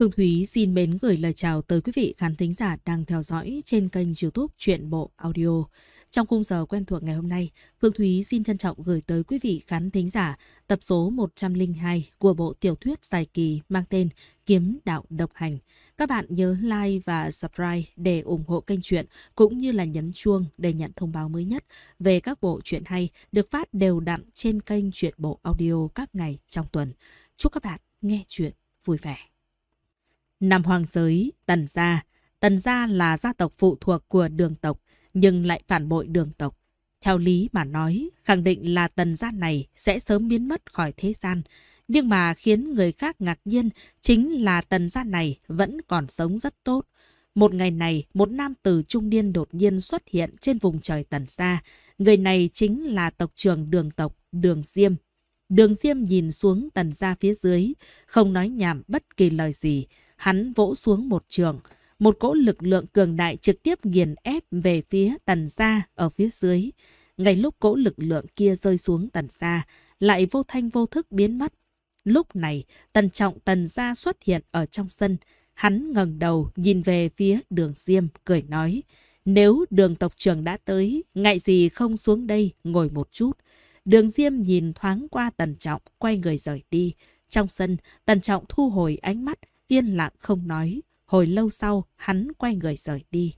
Hương Thúy xin mến gửi lời chào tới quý vị khán thính giả đang theo dõi trên kênh youtube Chuyện Bộ Audio. Trong khung giờ quen thuộc ngày hôm nay, Phương Thúy xin trân trọng gửi tới quý vị khán thính giả tập số 102 của bộ tiểu thuyết dài kỳ mang tên Kiếm Đạo Độc Hành. Các bạn nhớ like và subscribe để ủng hộ kênh truyện cũng như là nhấn chuông để nhận thông báo mới nhất về các bộ truyện hay được phát đều đặn trên kênh truyện bộ audio các ngày trong tuần. Chúc các bạn nghe truyện vui vẻ. Nam Hoàng giới, Tần Gia. Tần Gia là gia tộc phụ thuộc của đường tộc, nhưng lại phản bội đường tộc. Theo lý mà nói, khẳng định là Tần Gia này sẽ sớm biến mất khỏi thế gian. Nhưng mà khiến người khác ngạc nhiên chính là Tần Gia này vẫn còn sống rất tốt. Một ngày này, một nam tử trung niên đột nhiên xuất hiện trên vùng trời Tần Gia. Người này chính là tộc trưởng đường tộc, đường Diêm. Đường Diêm nhìn xuống Tần Gia phía dưới, không nói nhảm bất kỳ lời gì. Hắn vỗ xuống một trường, một cỗ lực lượng cường đại trực tiếp nghiền ép về phía tần xa ở phía dưới. Ngay lúc cỗ lực lượng kia rơi xuống tần xa, lại vô thanh vô thức biến mất. Lúc này, tần trọng tần gia xuất hiện ở trong sân. Hắn ngẩng đầu nhìn về phía đường diêm, cười nói. Nếu đường tộc trưởng đã tới, ngại gì không xuống đây ngồi một chút. Đường diêm nhìn thoáng qua tần trọng, quay người rời đi. Trong sân, tần trọng thu hồi ánh mắt, yên lặng không nói. Hồi lâu sau, hắn quay người rời đi.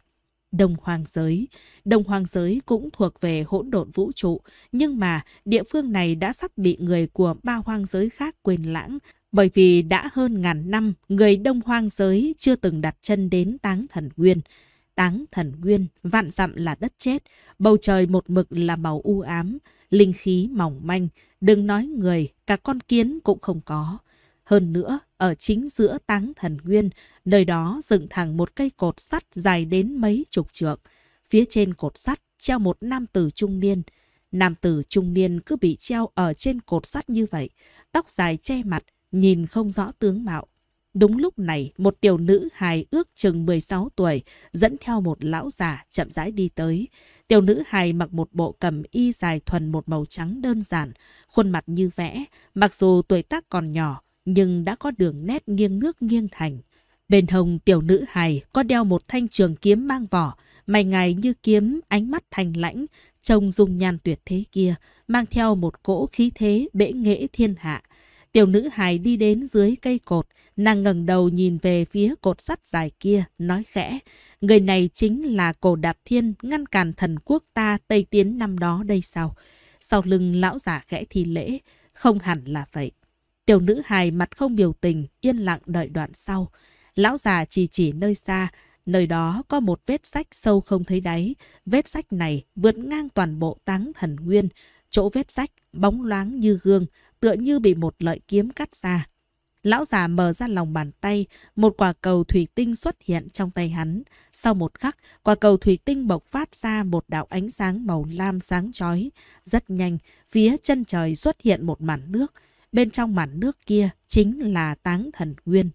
Đồng hoàng giới. Đồng hoàng giới cũng thuộc về hỗn độn vũ trụ, nhưng mà địa phương này đã sắp bị người của ba hoang giới khác quên lãng, bởi vì đã hơn ngàn năm người đông hoang giới chưa từng đặt chân đến táng thần nguyên. Táng thần nguyên, vạn dặm là đất chết, bầu trời một mực là màu u ám, linh khí mỏng manh, đừng nói người, cả con kiến cũng không có. Hơn nữa, ở chính giữa táng thần nguyên, nơi đó dựng thẳng một cây cột sắt dài đến mấy chục trượng. Phía trên cột sắt treo một nam tử trung niên. Nam tử trung niên cứ bị treo ở trên cột sắt như vậy, tóc dài che mặt, nhìn không rõ tướng mạo. Đúng lúc này, một tiểu nữ hài ước chừng 16 tuổi dẫn theo một lão già chậm rãi đi tới. Tiểu nữ hài mặc một bộ cầm y dài thuần một màu trắng đơn giản, khuôn mặt như vẽ, mặc dù tuổi tác còn nhỏ, nhưng đã có đường nét nghiêng nước nghiêng thành. Bên hồng tiểu nữ hài có đeo một thanh trường kiếm mang vỏ, mày ngài như kiếm, ánh mắt thanh lãnh, trông dung nhan tuyệt thế kia, mang theo một cỗ khí thế bệ nghệ thiên hạ. Tiểu nữ hài đi đến dưới cây cột, nàng ngẩng đầu nhìn về phía cột sắt dài kia, nói khẽ, người này chính là cổ đạp thiên ngăn cản thần quốc ta Tây Tiến năm đó đây sao? Sau lưng lão giả khẽ thi lễ, không hẳn là vậy. Tiểu nữ hài mặt không biểu tình, yên lặng đợi đoạn sau. Lão già chỉ chỉ nơi xa, nơi đó có một vết sách sâu không thấy đáy. Vết sách này vượt ngang toàn bộ táng thần nguyên. Chỗ vết sách bóng loáng như gương, tựa như bị một lợi kiếm cắt ra. Lão già mở ra lòng bàn tay, một quả cầu thủy tinh xuất hiện trong tay hắn. Sau một khắc, quả cầu thủy tinh bộc phát ra một đạo ánh sáng màu lam sáng chói. Rất nhanh, phía chân trời xuất hiện một mảnh nước. Bên trong màn nước kia chính là táng thần nguyên.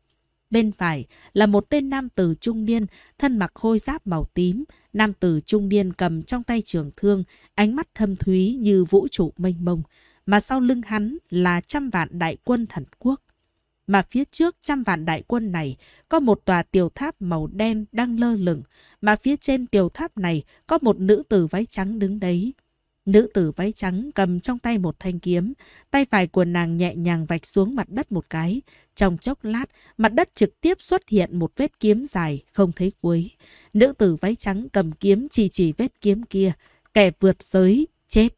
Bên phải là một tên nam tử trung niên, thân mặc khôi giáp màu tím. Nam tử trung niên cầm trong tay trường thương, ánh mắt thâm thúy như vũ trụ mênh mông. Mà sau lưng hắn là trăm vạn đại quân thần quốc. Mà phía trước trăm vạn đại quân này có một tòa tiểu tháp màu đen đang lơ lửng. Mà phía trên tiểu tháp này có một nữ tử váy trắng đứng đấy. Nữ tử váy trắng cầm trong tay một thanh kiếm, tay phải của nàng nhẹ nhàng vạch xuống mặt đất một cái. Trong chốc lát, mặt đất trực tiếp xuất hiện một vết kiếm dài, không thấy cuối. Nữ tử váy trắng cầm kiếm chỉ chỉ vết kiếm kia, kẻ vượt giới, chết.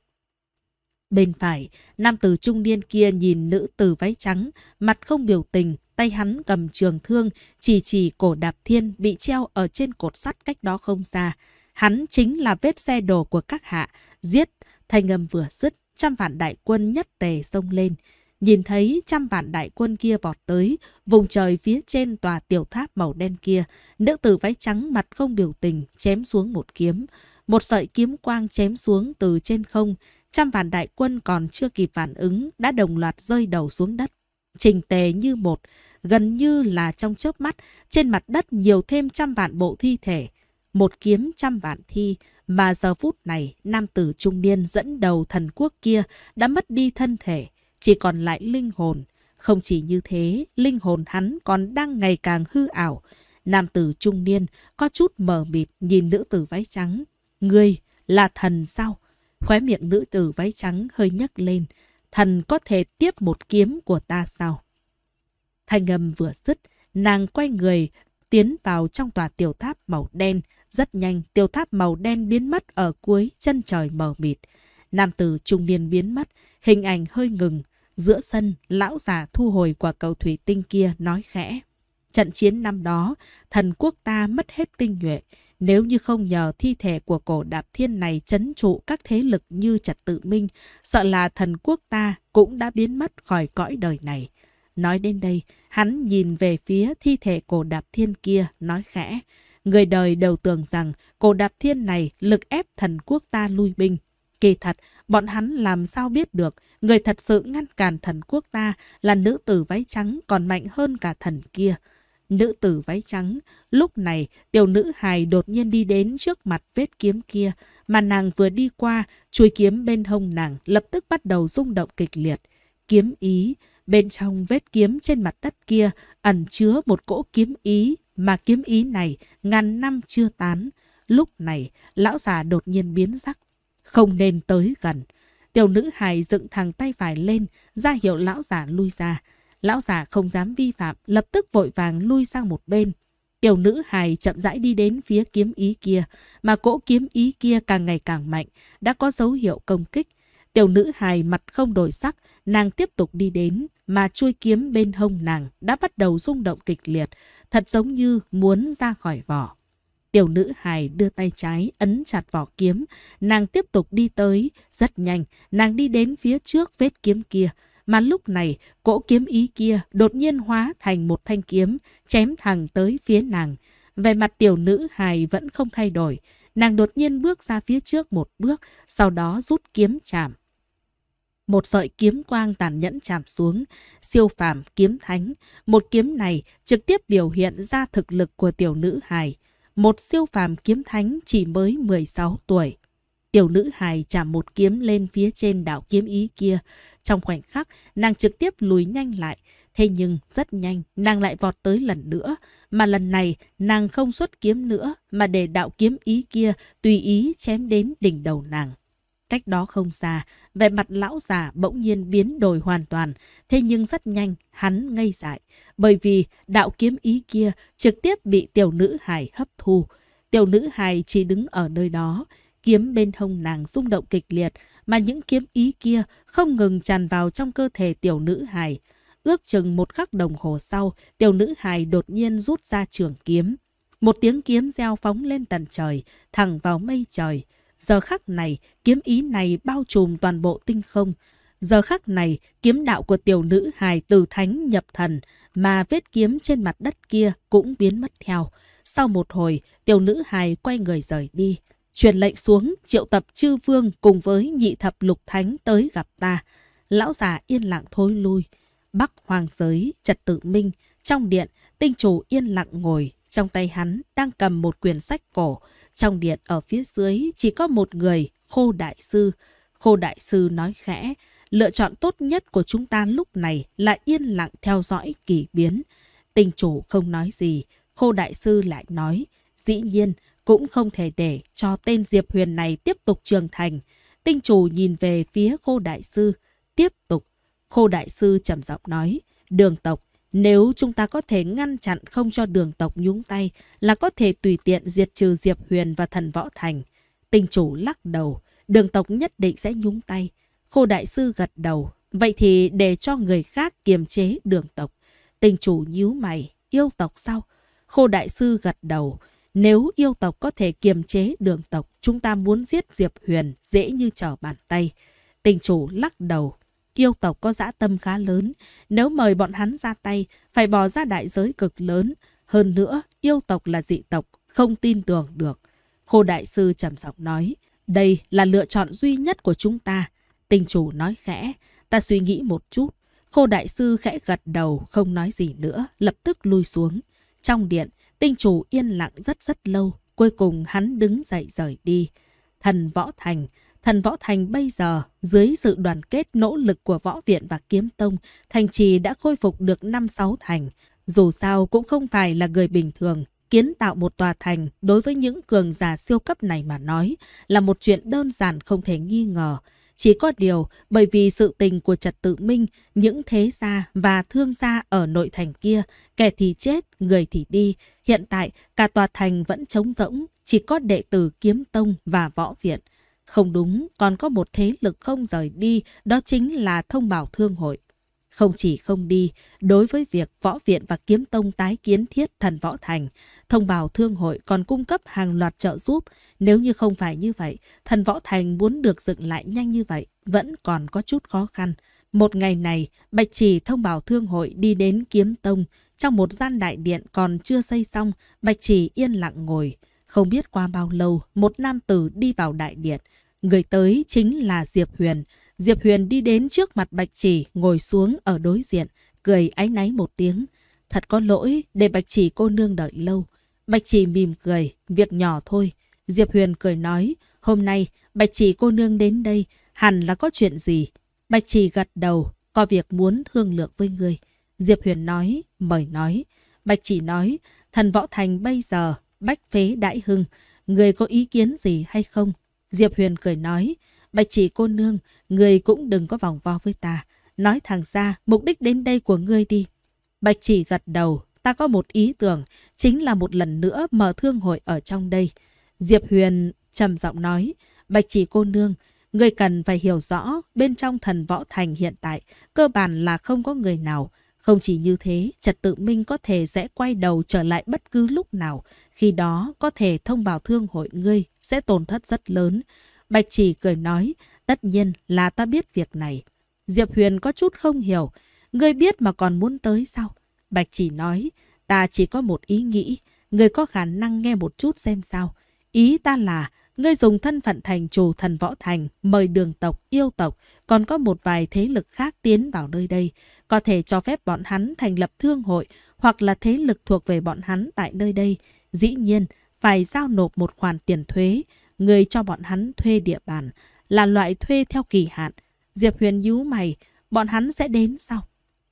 Bên phải, nam tử trung niên kia nhìn nữ tử váy trắng, mặt không biểu tình, tay hắn cầm trường thương, chỉ chỉ cổ đạp thiên bị treo ở trên cột sắt cách đó không xa. Hắn chính là vết xe đổ của các hạ, giết Thanh âm vừa dứt, trăm vạn đại quân nhất tề xông lên. Nhìn thấy trăm vạn đại quân kia vọt tới, vùng trời phía trên tòa tiểu tháp màu đen kia, nữ tử váy trắng mặt không biểu tình, chém xuống một kiếm. Một sợi kiếm quang chém xuống từ trên không, trăm vạn đại quân còn chưa kịp phản ứng, đã đồng loạt rơi đầu xuống đất. Trình tề như một, gần như là trong chớp mắt, trên mặt đất nhiều thêm trăm vạn bộ thi thể. Một kiếm trăm vạn thi, mà giờ phút này nam tử trung niên dẫn đầu thần quốc kia đã mất đi thân thể, chỉ còn lại linh hồn. Không chỉ như thế, linh hồn hắn còn đang ngày càng hư ảo. Nam tử trung niên có chút mờ mịt nhìn nữ tử váy trắng. Ngươi là thần sao? Khóe miệng nữ tử váy trắng hơi nhấc lên. Thần có thể tiếp một kiếm của ta sao? Thanh âm vừa dứt, nàng quay người, tiến vào trong tòa tiểu tháp màu đen, rất nhanh, tiêu tháp màu đen biến mất ở cuối chân trời mờ mịt. Nam tử trung niên biến mất, hình ảnh hơi ngừng. Giữa sân, lão già thu hồi quả cầu thủy tinh kia nói khẽ. Trận chiến năm đó, thần quốc ta mất hết tinh nhuệ. Nếu như không nhờ thi thể của cổ đạp thiên này chấn trụ các thế lực như trật tự minh, sợ là thần quốc ta cũng đã biến mất khỏi cõi đời này. Nói đến đây, hắn nhìn về phía thi thể cổ đạp thiên kia, nói khẽ. Người đời đều tưởng rằng cổ đạp thiên này lực ép thần quốc ta lui binh. Kỳ thật, bọn hắn làm sao biết được người thật sự ngăn cản thần quốc ta là nữ tử váy trắng còn mạnh hơn cả thần kia. Nữ tử váy trắng, lúc này tiểu nữ hài đột nhiên đi đến trước mặt vết kiếm kia, mà nàng vừa đi qua, chuôi kiếm bên hông nàng lập tức bắt đầu rung động kịch liệt. Kiếm ý, Bên trong vết kiếm trên mặt đất kia ẩn chứa một cỗ kiếm ý mà kiếm ý này ngàn năm chưa tán. Lúc này, lão già đột nhiên biến sắc. Không nên tới gần. Tiểu nữ hài dựng thằng tay phải lên, ra hiệu lão già lui ra. Lão già không dám vi phạm, lập tức vội vàng lui sang một bên. Tiểu nữ hài chậm rãi đi đến phía kiếm ý kia, mà cỗ kiếm ý kia càng ngày càng mạnh, đã có dấu hiệu công kích. Tiểu nữ hài mặt không đổi sắc, nàng tiếp tục đi đến mà chuôi kiếm bên hông nàng đã bắt đầu rung động kịch liệt, thật giống như muốn ra khỏi vỏ. Tiểu nữ hài đưa tay trái ấn chặt vỏ kiếm, nàng tiếp tục đi tới, rất nhanh, nàng đi đến phía trước vết kiếm kia, mà lúc này cỗ kiếm ý kia đột nhiên hóa thành một thanh kiếm, chém thẳng tới phía nàng. Về mặt tiểu nữ hài vẫn không thay đổi, nàng đột nhiên bước ra phía trước một bước, sau đó rút kiếm chạm một sợi kiếm quang tàn nhẫn chạm xuống, siêu phàm kiếm thánh. Một kiếm này trực tiếp biểu hiện ra thực lực của tiểu nữ hài. Một siêu phàm kiếm thánh chỉ mới 16 tuổi. Tiểu nữ hài chạm một kiếm lên phía trên đảo kiếm ý kia. Trong khoảnh khắc, nàng trực tiếp lùi nhanh lại. Thế nhưng rất nhanh, nàng lại vọt tới lần nữa. Mà lần này, nàng không xuất kiếm nữa, mà để đạo kiếm ý kia tùy ý chém đến đỉnh đầu nàng. Cách đó không xa, vẻ mặt lão già bỗng nhiên biến đổi hoàn toàn, thế nhưng rất nhanh hắn ngây dại, bởi vì đạo kiếm ý kia trực tiếp bị tiểu nữ hài hấp thu. Tiểu nữ hài chỉ đứng ở nơi đó, kiếm bên hông nàng rung động kịch liệt, mà những kiếm ý kia không ngừng tràn vào trong cơ thể tiểu nữ hài. Ước chừng một khắc đồng hồ sau, tiểu nữ hài đột nhiên rút ra trường kiếm. Một tiếng kiếm gieo phóng lên tận trời, thẳng vào mây trời. Giờ khắc này, kiếm ý này bao trùm toàn bộ tinh không. Giờ khắc này, kiếm đạo của tiểu nữ hài từ thánh nhập thần, mà vết kiếm trên mặt đất kia cũng biến mất theo. Sau một hồi, tiểu nữ hài quay người rời đi. Truyền lệnh xuống, triệu tập chư vương cùng với nhị thập lục thánh tới gặp ta. Lão già yên lặng thối lui. Bắc hoàng giới, trật tự minh. Trong điện, tinh chủ yên lặng ngồi. Trong tay hắn đang cầm một quyển sách cổ. Trong điện ở phía dưới chỉ có một người, Khô Đại Sư. Khô Đại Sư nói khẽ, lựa chọn tốt nhất của chúng ta lúc này là yên lặng theo dõi kỳ biến. Tình chủ không nói gì, Khô Đại Sư lại nói, dĩ nhiên cũng không thể để cho tên Diệp Huyền này tiếp tục trưởng thành. Tinh chủ nhìn về phía Khô Đại Sư, tiếp tục. Khô Đại Sư trầm giọng nói, đường tộc nếu chúng ta có thể ngăn chặn không cho đường tộc nhúng tay là có thể tùy tiện diệt trừ Diệp Huyền và thần Võ Thành. Tình chủ lắc đầu, đường tộc nhất định sẽ nhúng tay. Khô đại sư gật đầu, vậy thì để cho người khác kiềm chế đường tộc. Tình chủ nhíu mày, yêu tộc sao? Khô đại sư gật đầu, nếu yêu tộc có thể kiềm chế đường tộc, chúng ta muốn giết Diệp Huyền dễ như trở bàn tay. Tình chủ lắc đầu, yêu tộc có dã tâm khá lớn. Nếu mời bọn hắn ra tay, phải bỏ ra đại giới cực lớn. Hơn nữa, yêu tộc là dị tộc, không tin tưởng được. Khô đại sư trầm giọng nói, đây là lựa chọn duy nhất của chúng ta. Tình chủ nói khẽ, ta suy nghĩ một chút. Khô đại sư khẽ gật đầu, không nói gì nữa, lập tức lui xuống. Trong điện, tinh chủ yên lặng rất rất lâu, cuối cùng hắn đứng dậy rời đi. Thần Võ Thành, thần võ thành bây giờ, dưới sự đoàn kết nỗ lực của võ viện và kiếm tông, thành trì đã khôi phục được năm sáu thành. Dù sao cũng không phải là người bình thường, kiến tạo một tòa thành đối với những cường giả siêu cấp này mà nói là một chuyện đơn giản không thể nghi ngờ. Chỉ có điều, bởi vì sự tình của Trật Tự Minh, những thế gia và thương gia ở nội thành kia, kẻ thì chết, người thì đi. Hiện tại, cả tòa thành vẫn trống rỗng, chỉ có đệ tử kiếm tông và võ viện. Không đúng, còn có một thế lực không rời đi, đó chính là thông bảo thương hội. Không chỉ không đi, đối với việc võ viện và kiếm tông tái kiến thiết thần võ thành, thông báo thương hội còn cung cấp hàng loạt trợ giúp. Nếu như không phải như vậy, thần võ thành muốn được dựng lại nhanh như vậy vẫn còn có chút khó khăn. Một ngày này, Bạch Chỉ thông báo thương hội đi đến kiếm tông. Trong một gian đại điện còn chưa xây xong, Bạch Chỉ yên lặng ngồi. Không biết qua bao lâu, một nam tử đi vào đại điện. Người tới chính là Diệp Huyền. Diệp Huyền đi đến trước mặt Bạch Chỉ, ngồi xuống ở đối diện, cười áy náy một tiếng. Thật có lỗi, để Bạch Chỉ cô nương đợi lâu. Bạch Chỉ mỉm cười, việc nhỏ thôi. Diệp Huyền cười nói, hôm nay Bạch Chỉ cô nương đến đây, hẳn là có chuyện gì. Bạch Chỉ gật đầu, có việc muốn thương lượng với người. Diệp Huyền nói, mời nói. Bạch Chỉ nói, thần Võ Thành bây giờ bách phế Đại hưng, người có ý kiến gì hay không? Diệp Huyền cười nói, bạch chỉ cô nương, người cũng đừng có vòng vo với ta. Nói thẳng ra, mục đích đến đây của ngươi đi. Bạch chỉ gật đầu, ta có một ý tưởng, chính là một lần nữa mở thương hội ở trong đây. Diệp Huyền trầm giọng nói, bạch chỉ cô nương, người cần phải hiểu rõ bên trong thần võ thành hiện tại, cơ bản là không có người nào. Không chỉ như thế, Trật Tự Minh có thể sẽ quay đầu trở lại bất cứ lúc nào, khi đó có thể thông báo thương hội ngươi sẽ tổn thất rất lớn. Bạch Chỉ cười nói, tất nhiên là ta biết việc này. Diệp Huyền có chút không hiểu, ngươi biết mà còn muốn tới sao? Bạch Chỉ nói, ta chỉ có một ý nghĩ, ngươi có khả năng nghe một chút xem sao. Ý ta là Ngươi dùng thân phận thành chủ thần võ thành, mời đường tộc, yêu tộc, còn có một vài thế lực khác tiến vào nơi đây. Có thể cho phép bọn hắn thành lập thương hội hoặc là thế lực thuộc về bọn hắn tại nơi đây. Dĩ nhiên, phải giao nộp một khoản tiền thuế. người cho bọn hắn thuê địa bàn, là loại thuê theo kỳ hạn. Diệp Huyền nhíu mày, bọn hắn sẽ đến sao?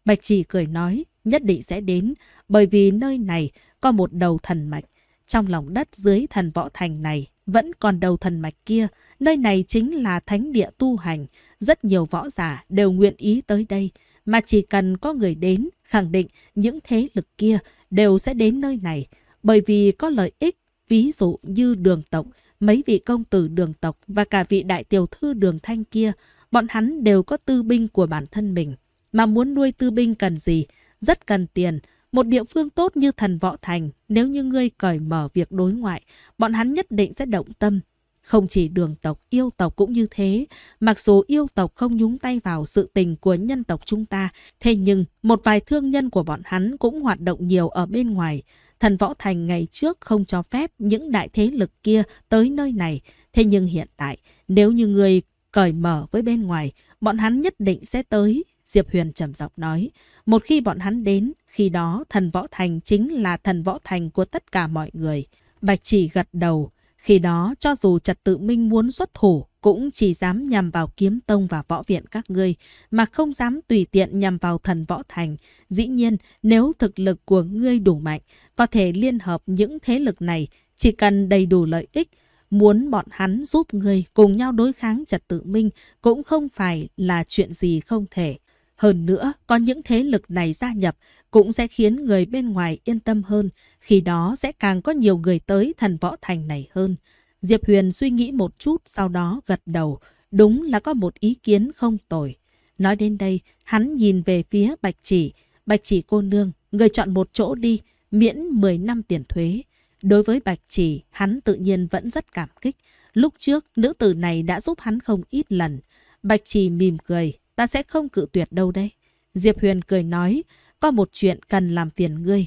Bạch Chỉ cười nói, nhất định sẽ đến, bởi vì nơi này có một đầu thần mạch. Trong lòng đất dưới thần võ thành này vẫn còn đầu thần mạch kia, nơi này chính là thánh địa tu hành, rất nhiều võ giả đều nguyện ý tới đây, mà chỉ cần có người đến, khẳng định những thế lực kia đều sẽ đến nơi này, bởi vì có lợi ích, ví dụ như đường tộc, mấy vị công tử đường tộc và cả vị đại tiểu thư đường thanh kia, bọn hắn đều có tư binh của bản thân mình. Mà muốn nuôi tư binh cần gì? Rất cần tiền, một địa phương tốt như thần Võ Thành, nếu như ngươi cởi mở việc đối ngoại, bọn hắn nhất định sẽ động tâm. Không chỉ đường tộc, yêu tộc cũng như thế. Mặc dù yêu tộc không nhúng tay vào sự tình của nhân tộc chúng ta, thế nhưng một vài thương nhân của bọn hắn cũng hoạt động nhiều ở bên ngoài. Thần Võ Thành ngày trước không cho phép những đại thế lực kia tới nơi này. Thế nhưng hiện tại, nếu như người cởi mở với bên ngoài, bọn hắn nhất định sẽ tới Diệp Huyền trầm giọng nói, một khi bọn hắn đến, khi đó thần võ thành chính là thần võ thành của tất cả mọi người. Bạch chỉ gật đầu, khi đó cho dù trật tự minh muốn xuất thủ cũng chỉ dám nhằm vào kiếm tông và võ viện các ngươi, mà không dám tùy tiện nhằm vào thần võ thành. Dĩ nhiên, nếu thực lực của ngươi đủ mạnh, có thể liên hợp những thế lực này, chỉ cần đầy đủ lợi ích, muốn bọn hắn giúp ngươi cùng nhau đối kháng trật tự minh cũng không phải là chuyện gì không thể. Hơn nữa, có những thế lực này gia nhập cũng sẽ khiến người bên ngoài yên tâm hơn, khi đó sẽ càng có nhiều người tới thần võ thành này hơn. Diệp Huyền suy nghĩ một chút sau đó gật đầu, đúng là có một ý kiến không tồi. Nói đến đây, hắn nhìn về phía Bạch Chỉ. Bạch Chỉ cô nương, người chọn một chỗ đi, miễn 10 năm tiền thuế. Đối với Bạch Chỉ, hắn tự nhiên vẫn rất cảm kích. Lúc trước, nữ tử này đã giúp hắn không ít lần. Bạch Chỉ mỉm cười, ta sẽ không cự tuyệt đâu đây. Diệp Huyền cười nói, có một chuyện cần làm phiền ngươi.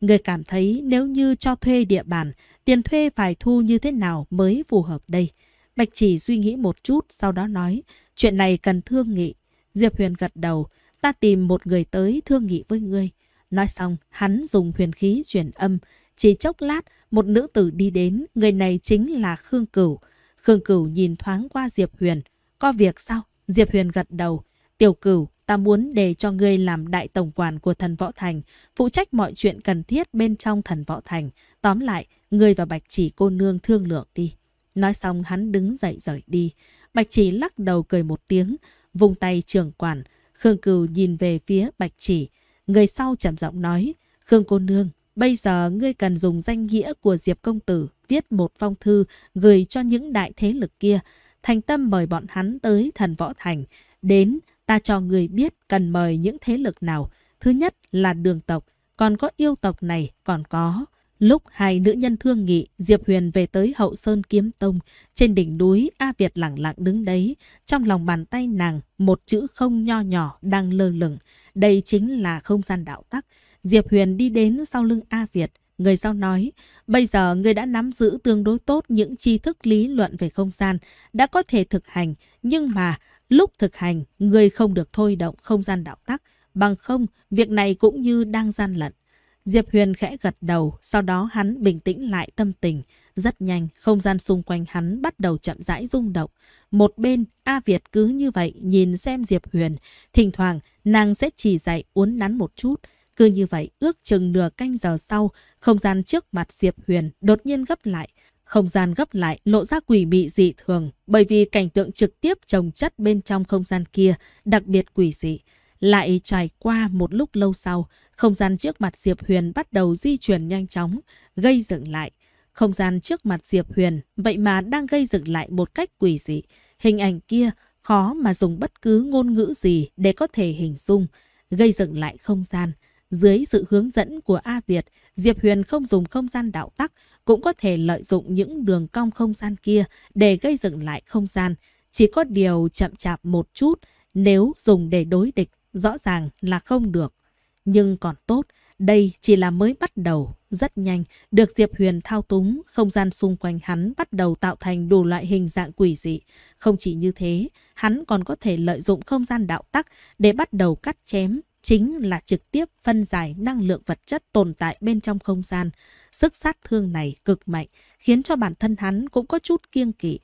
Ngươi cảm thấy nếu như cho thuê địa bàn, tiền thuê phải thu như thế nào mới phù hợp đây? Bạch chỉ suy nghĩ một chút, sau đó nói, chuyện này cần thương nghị. Diệp Huyền gật đầu, ta tìm một người tới thương nghị với ngươi. Nói xong, hắn dùng huyền khí truyền âm. Chỉ chốc lát, một nữ tử đi đến, người này chính là Khương Cửu. Khương Cửu nhìn thoáng qua Diệp Huyền. Có việc sao? Diệp Huyền gật đầu. Tiểu cửu, ta muốn để cho ngươi làm đại tổng quản của thần võ thành, phụ trách mọi chuyện cần thiết bên trong thần võ thành. Tóm lại, ngươi và Bạch Chỉ cô nương thương lượng đi. Nói xong hắn đứng dậy rời đi. Bạch Chỉ lắc đầu cười một tiếng, vùng tay trưởng quản. Khương Cửu nhìn về phía Bạch Chỉ. Người sau trầm giọng nói, Khương cô nương, bây giờ ngươi cần dùng danh nghĩa của Diệp Công Tử viết một phong thư gửi cho những đại thế lực kia thành tâm mời bọn hắn tới thần võ thành. Đến, ta cho người biết cần mời những thế lực nào. Thứ nhất là đường tộc, còn có yêu tộc này, còn có. Lúc hai nữ nhân thương nghị, Diệp Huyền về tới hậu sơn kiếm tông. Trên đỉnh núi, A Việt lặng lặng đứng đấy. Trong lòng bàn tay nàng, một chữ không nho nhỏ đang lơ lửng. Đây chính là không gian đạo tắc. Diệp Huyền đi đến sau lưng A Việt. Người sau nói, bây giờ người đã nắm giữ tương đối tốt những tri thức lý luận về không gian, đã có thể thực hành, nhưng mà lúc thực hành, người không được thôi động không gian đạo tắc, bằng không, việc này cũng như đang gian lận. Diệp Huyền khẽ gật đầu, sau đó hắn bình tĩnh lại tâm tình. Rất nhanh, không gian xung quanh hắn bắt đầu chậm rãi rung động. Một bên, A Việt cứ như vậy nhìn xem Diệp Huyền. Thỉnh thoảng, nàng sẽ chỉ dạy uốn nắn một chút. Cứ như vậy, ước chừng nửa canh giờ sau, không gian trước mặt Diệp Huyền đột nhiên gấp lại. Không gian gấp lại lộ ra quỷ mị dị thường bởi vì cảnh tượng trực tiếp trồng chất bên trong không gian kia đặc biệt quỷ dị. Lại trải qua một lúc lâu sau, không gian trước mặt Diệp Huyền bắt đầu di chuyển nhanh chóng, gây dựng lại. Không gian trước mặt Diệp Huyền vậy mà đang gây dựng lại một cách quỷ dị. Hình ảnh kia khó mà dùng bất cứ ngôn ngữ gì để có thể hình dung, gây dựng lại không gian dưới sự hướng dẫn của A Việt, Diệp Huyền không dùng không gian đạo tắc, cũng có thể lợi dụng những đường cong không gian kia để gây dựng lại không gian. Chỉ có điều chậm chạp một chút, nếu dùng để đối địch, rõ ràng là không được. Nhưng còn tốt, đây chỉ là mới bắt đầu. Rất nhanh, được Diệp Huyền thao túng, không gian xung quanh hắn bắt đầu tạo thành đủ loại hình dạng quỷ dị. Không chỉ như thế, hắn còn có thể lợi dụng không gian đạo tắc để bắt đầu cắt chém, chính là trực tiếp phân giải năng lượng vật chất tồn tại bên trong không gian. Sức sát thương này cực mạnh, khiến cho bản thân hắn cũng có chút kiêng kỵ.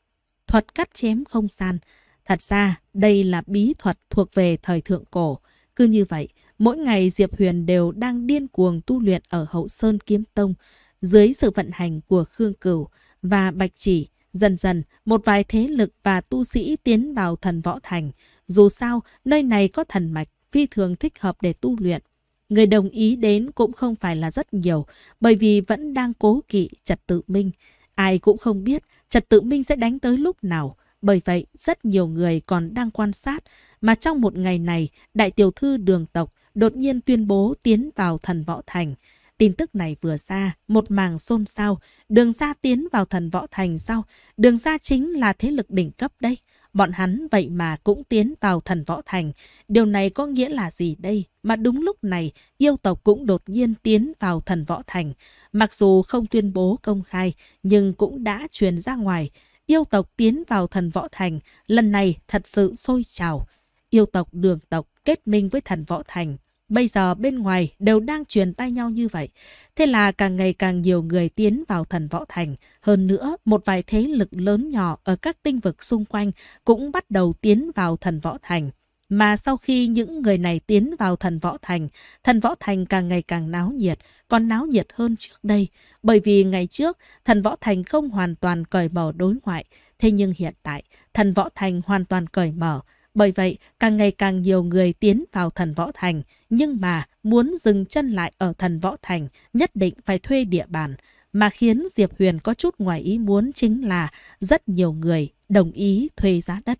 Thuật cắt chém không gian. Thật ra, đây là bí thuật thuộc về thời thượng cổ. Cứ như vậy, mỗi ngày Diệp Huyền đều đang điên cuồng tu luyện ở hậu sơn kiếm tông. Dưới sự vận hành của Khương Cửu và Bạch Chỉ, dần dần một vài thế lực và tu sĩ tiến vào thần võ thành. Dù sao, nơi này có thần mạch phi thường thích hợp để tu luyện. Người đồng ý đến cũng không phải là rất nhiều, bởi vì vẫn đang cố kỵ trật tự minh. Ai cũng không biết trật tự minh sẽ đánh tới lúc nào. Bởi vậy, rất nhiều người còn đang quan sát, mà trong một ngày này, đại tiểu thư đường tộc đột nhiên tuyên bố tiến vào thần võ thành. Tin tức này vừa ra, một màng xôn xao, đường ra tiến vào thần võ thành sao? Đường ra chính là thế lực đỉnh cấp đây. Bọn hắn vậy mà cũng tiến vào thần võ thành. Điều này có nghĩa là gì đây? Mà đúng lúc này, yêu tộc cũng đột nhiên tiến vào thần võ thành. Mặc dù không tuyên bố công khai, nhưng cũng đã truyền ra ngoài. Yêu tộc tiến vào thần võ thành, lần này thật sự sôi trào. Yêu tộc đường tộc kết minh với thần võ thành Bây giờ bên ngoài đều đang truyền tay nhau như vậy. Thế là càng ngày càng nhiều người tiến vào thần võ thành. Hơn nữa, một vài thế lực lớn nhỏ ở các tinh vực xung quanh cũng bắt đầu tiến vào thần võ thành. Mà sau khi những người này tiến vào thần võ thành, thần võ thành càng ngày càng náo nhiệt, còn náo nhiệt hơn trước đây. Bởi vì ngày trước, thần võ thành không hoàn toàn cởi mở đối ngoại. Thế nhưng hiện tại, thần võ thành hoàn toàn cởi mở, bởi vậy, càng ngày càng nhiều người tiến vào thần võ thành, nhưng mà muốn dừng chân lại ở thần võ thành nhất định phải thuê địa bàn. Mà khiến Diệp Huyền có chút ngoài ý muốn chính là rất nhiều người đồng ý thuê giá đất.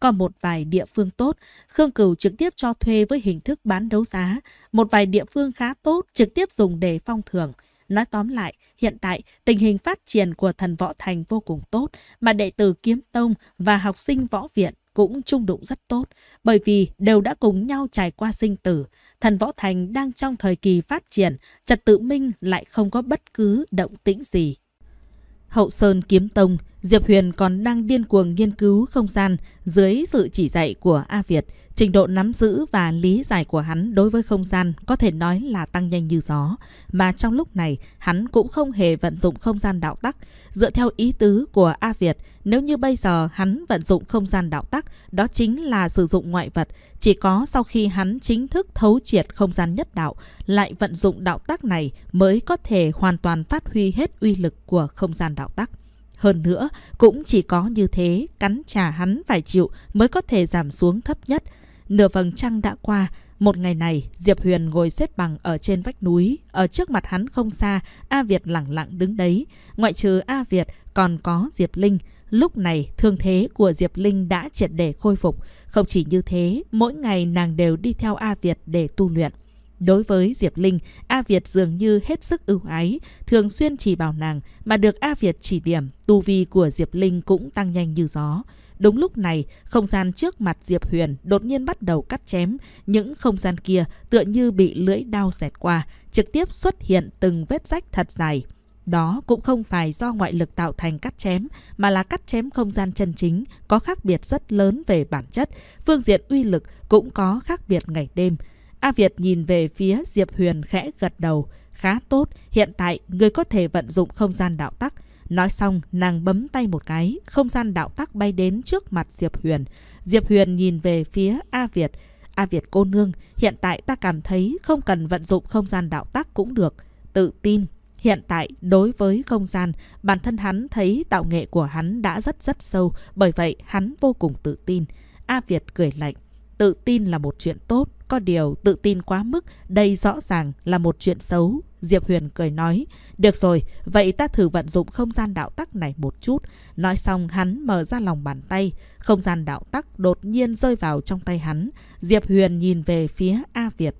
có một vài địa phương tốt, Khương Cửu trực tiếp cho thuê với hình thức bán đấu giá. Một vài địa phương khá tốt, trực tiếp dùng để phong thưởng. Nói tóm lại, hiện tại tình hình phát triển của thần võ thành vô cùng tốt mà đệ tử kiếm tông và học sinh võ viện cũng chung đụng rất tốt, bởi vì đều đã cùng nhau trải qua sinh tử. Thần Võ Thành đang trong thời kỳ phát triển, trật tự minh lại không có bất cứ động tĩnh gì. Hậu Sơn Kiếm Tông, Diệp Huyền còn đang điên cuồng nghiên cứu không gian dưới sự chỉ dạy của A Việt – Trình độ nắm giữ và lý giải của hắn đối với không gian có thể nói là tăng nhanh như gió, mà trong lúc này hắn cũng không hề vận dụng không gian đạo tắc. Dựa theo ý tứ của A Việt, nếu như bây giờ hắn vận dụng không gian đạo tắc, đó chính là sử dụng ngoại vật. Chỉ có sau khi hắn chính thức thấu triệt không gian nhất đạo, lại vận dụng đạo tắc này mới có thể hoàn toàn phát huy hết uy lực của không gian đạo tắc. Hơn nữa, cũng chỉ có như thế, cắn trả hắn phải chịu mới có thể giảm xuống thấp nhất, Nửa vầng trăng đã qua, một ngày này, Diệp Huyền ngồi xếp bằng ở trên vách núi, ở trước mặt hắn không xa, A Việt lẳng lặng đứng đấy. Ngoại trừ A Việt, còn có Diệp Linh. Lúc này, thương thế của Diệp Linh đã triệt để khôi phục. Không chỉ như thế, mỗi ngày nàng đều đi theo A Việt để tu luyện. Đối với Diệp Linh, A Việt dường như hết sức ưu ái, thường xuyên chỉ bảo nàng, mà được A Việt chỉ điểm, tu vi của Diệp Linh cũng tăng nhanh như gió. Đúng lúc này, không gian trước mặt Diệp Huyền đột nhiên bắt đầu cắt chém. Những không gian kia tựa như bị lưỡi đao xẹt qua, trực tiếp xuất hiện từng vết rách thật dài. Đó cũng không phải do ngoại lực tạo thành cắt chém, mà là cắt chém không gian chân chính, có khác biệt rất lớn về bản chất, phương diện uy lực cũng có khác biệt ngày đêm. A Việt nhìn về phía Diệp Huyền khẽ gật đầu, khá tốt, hiện tại người có thể vận dụng không gian đạo tắc. Nói xong, nàng bấm tay một cái, không gian đạo tắc bay đến trước mặt Diệp Huyền. Diệp Huyền nhìn về phía A Việt. A Việt cô nương, hiện tại ta cảm thấy không cần vận dụng không gian đạo tắc cũng được. Tự tin. Hiện tại, đối với không gian, bản thân hắn thấy tạo nghệ của hắn đã rất rất sâu, bởi vậy hắn vô cùng tự tin. A Việt cười lạnh. Tự tin là một chuyện tốt, có điều tự tin quá mức, đây rõ ràng là một chuyện xấu. Diệp Huyền cười nói, được rồi, vậy ta thử vận dụng không gian đạo tắc này một chút. Nói xong hắn mở ra lòng bàn tay, không gian đạo tắc đột nhiên rơi vào trong tay hắn. Diệp Huyền nhìn về phía A Việt.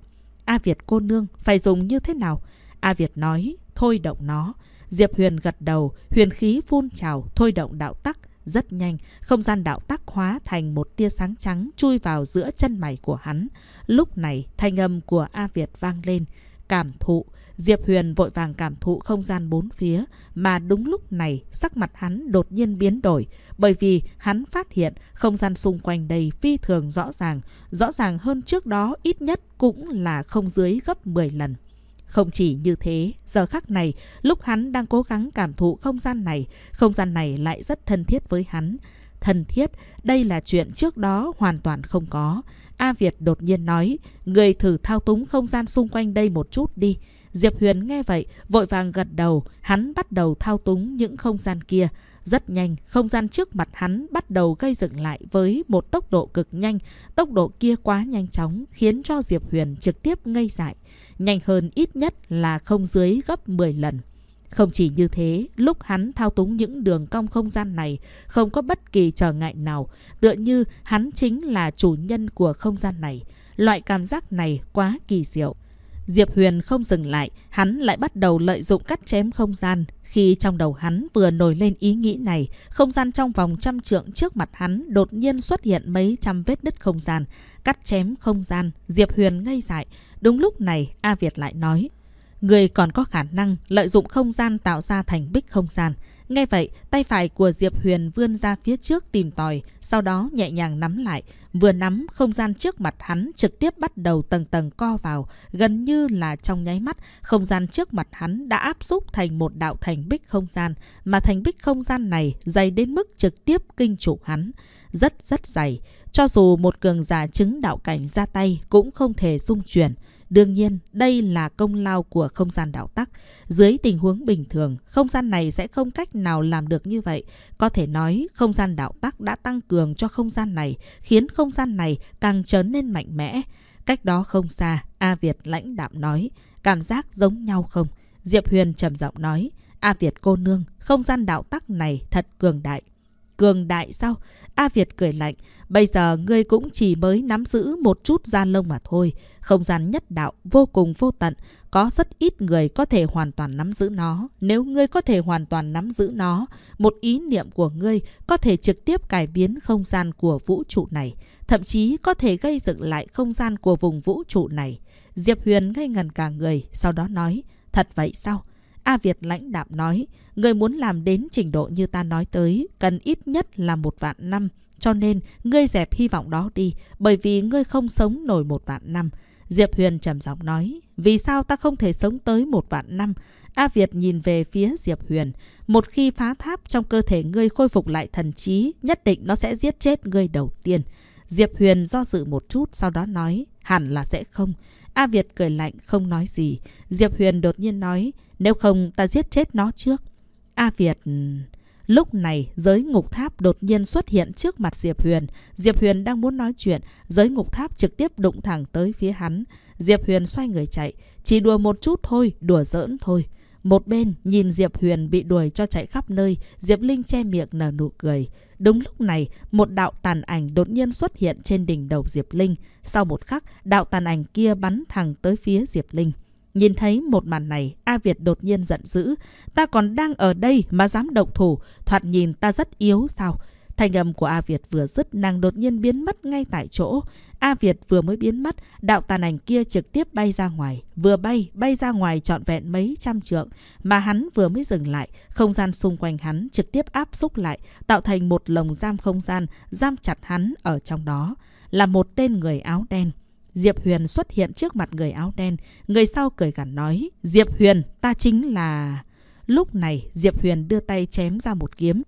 A Việt cô nương, phải dùng như thế nào? A Việt nói, thôi động nó. Diệp Huyền gật đầu, huyền khí phun trào, thôi động đạo tắc. Rất nhanh, không gian đạo tắc hóa thành một tia sáng trắng chui vào giữa chân mày của hắn. Lúc này, thanh âm của A Việt vang lên. Cảm thụ, Diệp Huyền vội vàng cảm thụ không gian bốn phía, mà đúng lúc này sắc mặt hắn đột nhiên biến đổi, bởi vì hắn phát hiện không gian xung quanh đây phi thường rõ ràng, rõ ràng hơn trước đó ít nhất cũng là không dưới gấp 10 lần. Không chỉ như thế, giờ khắc này, lúc hắn đang cố gắng cảm thụ không gian này, không gian này lại rất thân thiết với hắn. Thân thiết, đây là chuyện trước đó hoàn toàn không có. A Việt đột nhiên nói, người thử thao túng không gian xung quanh đây một chút đi. Diệp Huyền nghe vậy, vội vàng gật đầu, hắn bắt đầu thao túng những không gian kia. Rất nhanh, không gian trước mặt hắn bắt đầu gây dựng lại với một tốc độ cực nhanh. Tốc độ kia quá nhanh chóng, khiến cho Diệp Huyền trực tiếp ngây dại nhanh hơn ít nhất là không dưới gấp 10 lần. Không chỉ như thế, lúc hắn thao túng những đường cong không gian này, không có bất kỳ trở ngại nào, tựa như hắn chính là chủ nhân của không gian này. Loại cảm giác này quá kỳ diệu. Diệp Huyền không dừng lại, hắn lại bắt đầu lợi dụng cắt chém không gian. Khi trong đầu hắn vừa nổi lên ý nghĩ này, không gian trong vòng trăm trượng trước mặt hắn đột nhiên xuất hiện mấy trăm vết đứt không gian. Cắt chém không gian, Diệp Huyền ngây dại. Đúng lúc này A Việt lại nói Người còn có khả năng lợi dụng không gian tạo ra thành bích không gian. nghe vậy, tay phải của Diệp Huyền vươn ra phía trước tìm tòi, sau đó nhẹ nhàng nắm lại. Vừa nắm, không gian trước mặt hắn trực tiếp bắt đầu tầng tầng co vào. Gần như là trong nháy mắt, không gian trước mặt hắn đã áp xúc thành một đạo thành bích không gian. Mà thành bích không gian này dày đến mức trực tiếp kinh trụ hắn. Rất rất dày. Cho dù một cường giả chứng đạo cảnh ra tay cũng không thể dung chuyển. Đương nhiên, đây là công lao của không gian đạo tắc. Dưới tình huống bình thường, không gian này sẽ không cách nào làm được như vậy. Có thể nói, không gian đạo tắc đã tăng cường cho không gian này, khiến không gian này càng trở nên mạnh mẽ. Cách đó không xa, A Việt lãnh đạm nói, cảm giác giống nhau không? Diệp Huyền trầm giọng nói, A Việt cô nương, không gian đạo tắc này thật cường đại. Cường đại sao? A Việt cười lạnh, Bây giờ ngươi cũng chỉ mới nắm giữ một chút gian lông mà thôi. Không gian nhất đạo vô cùng vô tận. Có rất ít người có thể hoàn toàn nắm giữ nó. Nếu ngươi có thể hoàn toàn nắm giữ nó, một ý niệm của ngươi có thể trực tiếp cải biến không gian của vũ trụ này. Thậm chí có thể gây dựng lại không gian của vùng vũ trụ này. Diệp Huyền ngây ngần cả người, sau đó nói, thật vậy sao? A Việt lãnh đạm nói, người muốn làm đến trình độ như ta nói tới, cần ít nhất là một vạn năm, cho nên, ngươi dẹp hy vọng đó đi, bởi vì ngươi không sống nổi một vạn năm. Diệp Huyền trầm giọng nói, vì sao ta không thể sống tới một vạn năm? A Việt nhìn về phía Diệp Huyền. Một khi phá tháp trong cơ thể ngươi khôi phục lại thần trí, nhất định nó sẽ giết chết ngươi đầu tiên. Diệp Huyền do dự một chút sau đó nói, hẳn là sẽ không. A Việt cười lạnh không nói gì. Diệp Huyền đột nhiên nói, nếu không ta giết chết nó trước. A Việt... Lúc này, giới ngục tháp đột nhiên xuất hiện trước mặt Diệp Huyền. Diệp Huyền đang muốn nói chuyện, giới ngục tháp trực tiếp đụng thẳng tới phía hắn. Diệp Huyền xoay người chạy, chỉ đùa một chút thôi, đùa giỡn thôi. Một bên, nhìn Diệp Huyền bị đuổi cho chạy khắp nơi, Diệp Linh che miệng nở nụ cười. Đúng lúc này, một đạo tàn ảnh đột nhiên xuất hiện trên đỉnh đầu Diệp Linh. Sau một khắc, đạo tàn ảnh kia bắn thẳng tới phía Diệp Linh. Nhìn thấy một màn này, A Việt đột nhiên giận dữ. Ta còn đang ở đây mà dám động thủ, thoạt nhìn ta rất yếu sao? Thanh âm của A Việt vừa dứt nàng đột nhiên biến mất ngay tại chỗ. A Việt vừa mới biến mất, đạo tàn ảnh kia trực tiếp bay ra ngoài. Vừa bay, bay ra ngoài trọn vẹn mấy trăm trượng. Mà hắn vừa mới dừng lại, không gian xung quanh hắn trực tiếp áp xúc lại, tạo thành một lồng giam không gian, giam chặt hắn ở trong đó. Là một tên người áo đen. Diệp Huyền xuất hiện trước mặt người áo đen. Người sau cười gằn nói, Diệp Huyền, ta chính là... Lúc này, Diệp Huyền đưa tay chém ra một kiếm.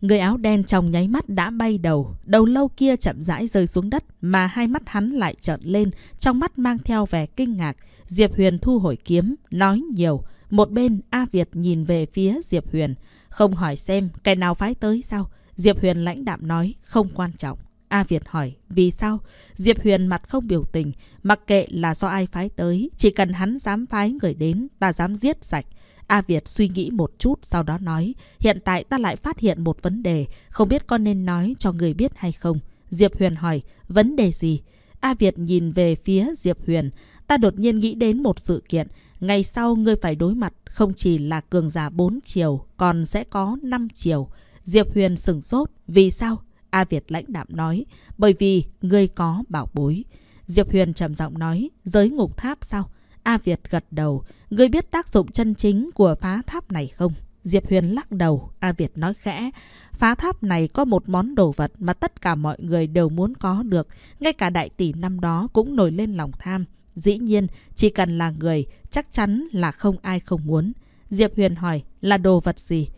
Người áo đen trong nháy mắt đã bay đầu, đầu lâu kia chậm rãi rơi xuống đất mà hai mắt hắn lại trợn lên, trong mắt mang theo vẻ kinh ngạc. Diệp Huyền thu hồi kiếm, nói nhiều. Một bên A Việt nhìn về phía Diệp Huyền, không hỏi xem kẻ nào phái tới sao. Diệp Huyền lãnh đạm nói, không quan trọng. A Việt hỏi, vì sao? Diệp Huyền mặt không biểu tình, mặc kệ là do ai phái tới, chỉ cần hắn dám phái người đến, ta dám giết sạch. A Việt suy nghĩ một chút sau đó nói, hiện tại ta lại phát hiện một vấn đề, không biết con nên nói cho người biết hay không. Diệp Huyền hỏi, vấn đề gì? A Việt nhìn về phía Diệp Huyền, ta đột nhiên nghĩ đến một sự kiện. Ngày sau ngươi phải đối mặt không chỉ là cường giả 4 chiều, còn sẽ có 5 chiều. Diệp Huyền sửng sốt, vì sao? A Việt lãnh đạm nói, bởi vì ngươi có bảo bối. Diệp Huyền trầm giọng nói, giới ngục tháp sao? A Việt gật đầu, ngươi biết tác dụng chân chính của phá tháp này không? Diệp Huyền lắc đầu, A Việt nói khẽ, phá tháp này có một món đồ vật mà tất cả mọi người đều muốn có được, ngay cả đại tỷ năm đó cũng nổi lên lòng tham. Dĩ nhiên, chỉ cần là người, chắc chắn là không ai không muốn. Diệp Huyền hỏi, là đồ vật gì?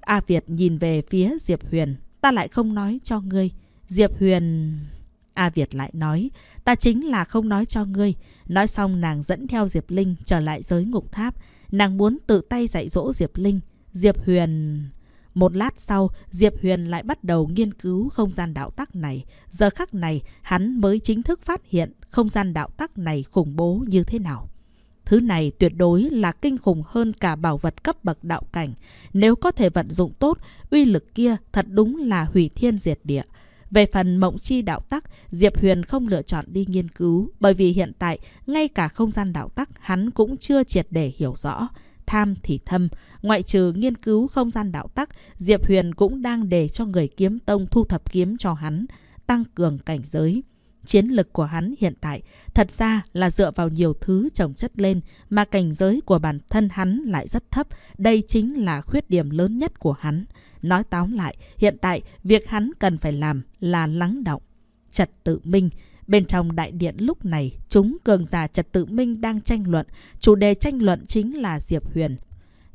A Việt nhìn về phía Diệp Huyền, ta lại không nói cho ngươi. Diệp Huyền... A Việt lại nói, ta chính là không nói cho ngươi. Nói xong nàng dẫn theo Diệp Linh trở lại giới ngục tháp. Nàng muốn tự tay dạy dỗ Diệp Linh. Diệp Huyền... Một lát sau, Diệp Huyền lại bắt đầu nghiên cứu không gian đạo tắc này. Giờ khắc này, hắn mới chính thức phát hiện không gian đạo tắc này khủng bố như thế nào. Thứ này tuyệt đối là kinh khủng hơn cả bảo vật cấp bậc đạo cảnh. Nếu có thể vận dụng tốt, uy lực kia thật đúng là hủy thiên diệt địa. Về phần mộng chi đạo tắc, Diệp Huyền không lựa chọn đi nghiên cứu, bởi vì hiện tại, ngay cả không gian đạo tắc hắn cũng chưa triệt để hiểu rõ. Tham thì thâm, ngoại trừ nghiên cứu không gian đạo tắc, Diệp Huyền cũng đang để cho người kiếm tông thu thập kiếm cho hắn, tăng cường cảnh giới. Chiến lực của hắn hiện tại thật ra là dựa vào nhiều thứ trồng chất lên mà cảnh giới của bản thân hắn lại rất thấp. Đây chính là khuyết điểm lớn nhất của hắn. Nói táo lại, hiện tại việc hắn cần phải làm là lắng động. Trật tự minh Bên trong đại điện lúc này, chúng cường giả trật tự minh đang tranh luận. Chủ đề tranh luận chính là Diệp Huyền.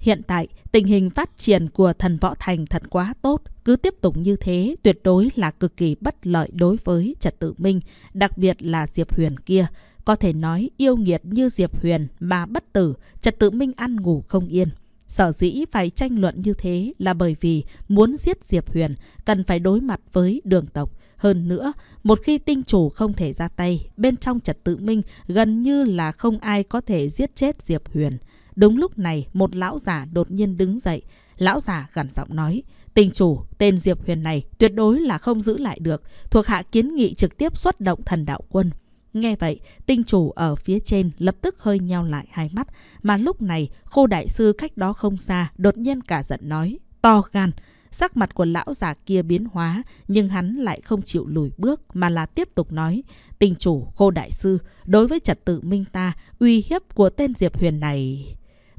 Hiện tại, tình hình phát triển của thần võ thành thật quá tốt, cứ tiếp tục như thế tuyệt đối là cực kỳ bất lợi đối với Trật Tự Minh, đặc biệt là Diệp Huyền kia. Có thể nói yêu nghiệt như Diệp Huyền mà bất tử, Trật Tự Minh ăn ngủ không yên. Sở dĩ phải tranh luận như thế là bởi vì muốn giết Diệp Huyền cần phải đối mặt với đường tộc. Hơn nữa, một khi tinh chủ không thể ra tay, bên trong trật tự minh gần như là không ai có thể giết chết Diệp Huyền. Đúng lúc này, một lão giả đột nhiên đứng dậy. Lão giả gằn giọng nói, tình chủ tên Diệp Huyền này tuyệt đối là không giữ lại được, thuộc hạ kiến nghị trực tiếp xuất động thần đạo quân. Nghe vậy, tinh chủ ở phía trên lập tức hơi nheo lại hai mắt, mà lúc này khô đại sư cách đó không xa đột nhiên cả giận nói, to gan. Sắc mặt của lão già kia biến hóa, nhưng hắn lại không chịu lùi bước mà là tiếp tục nói, tinh chủ khô đại sư, đối với trật tự minh ta, uy hiếp của tên Diệp Huyền này...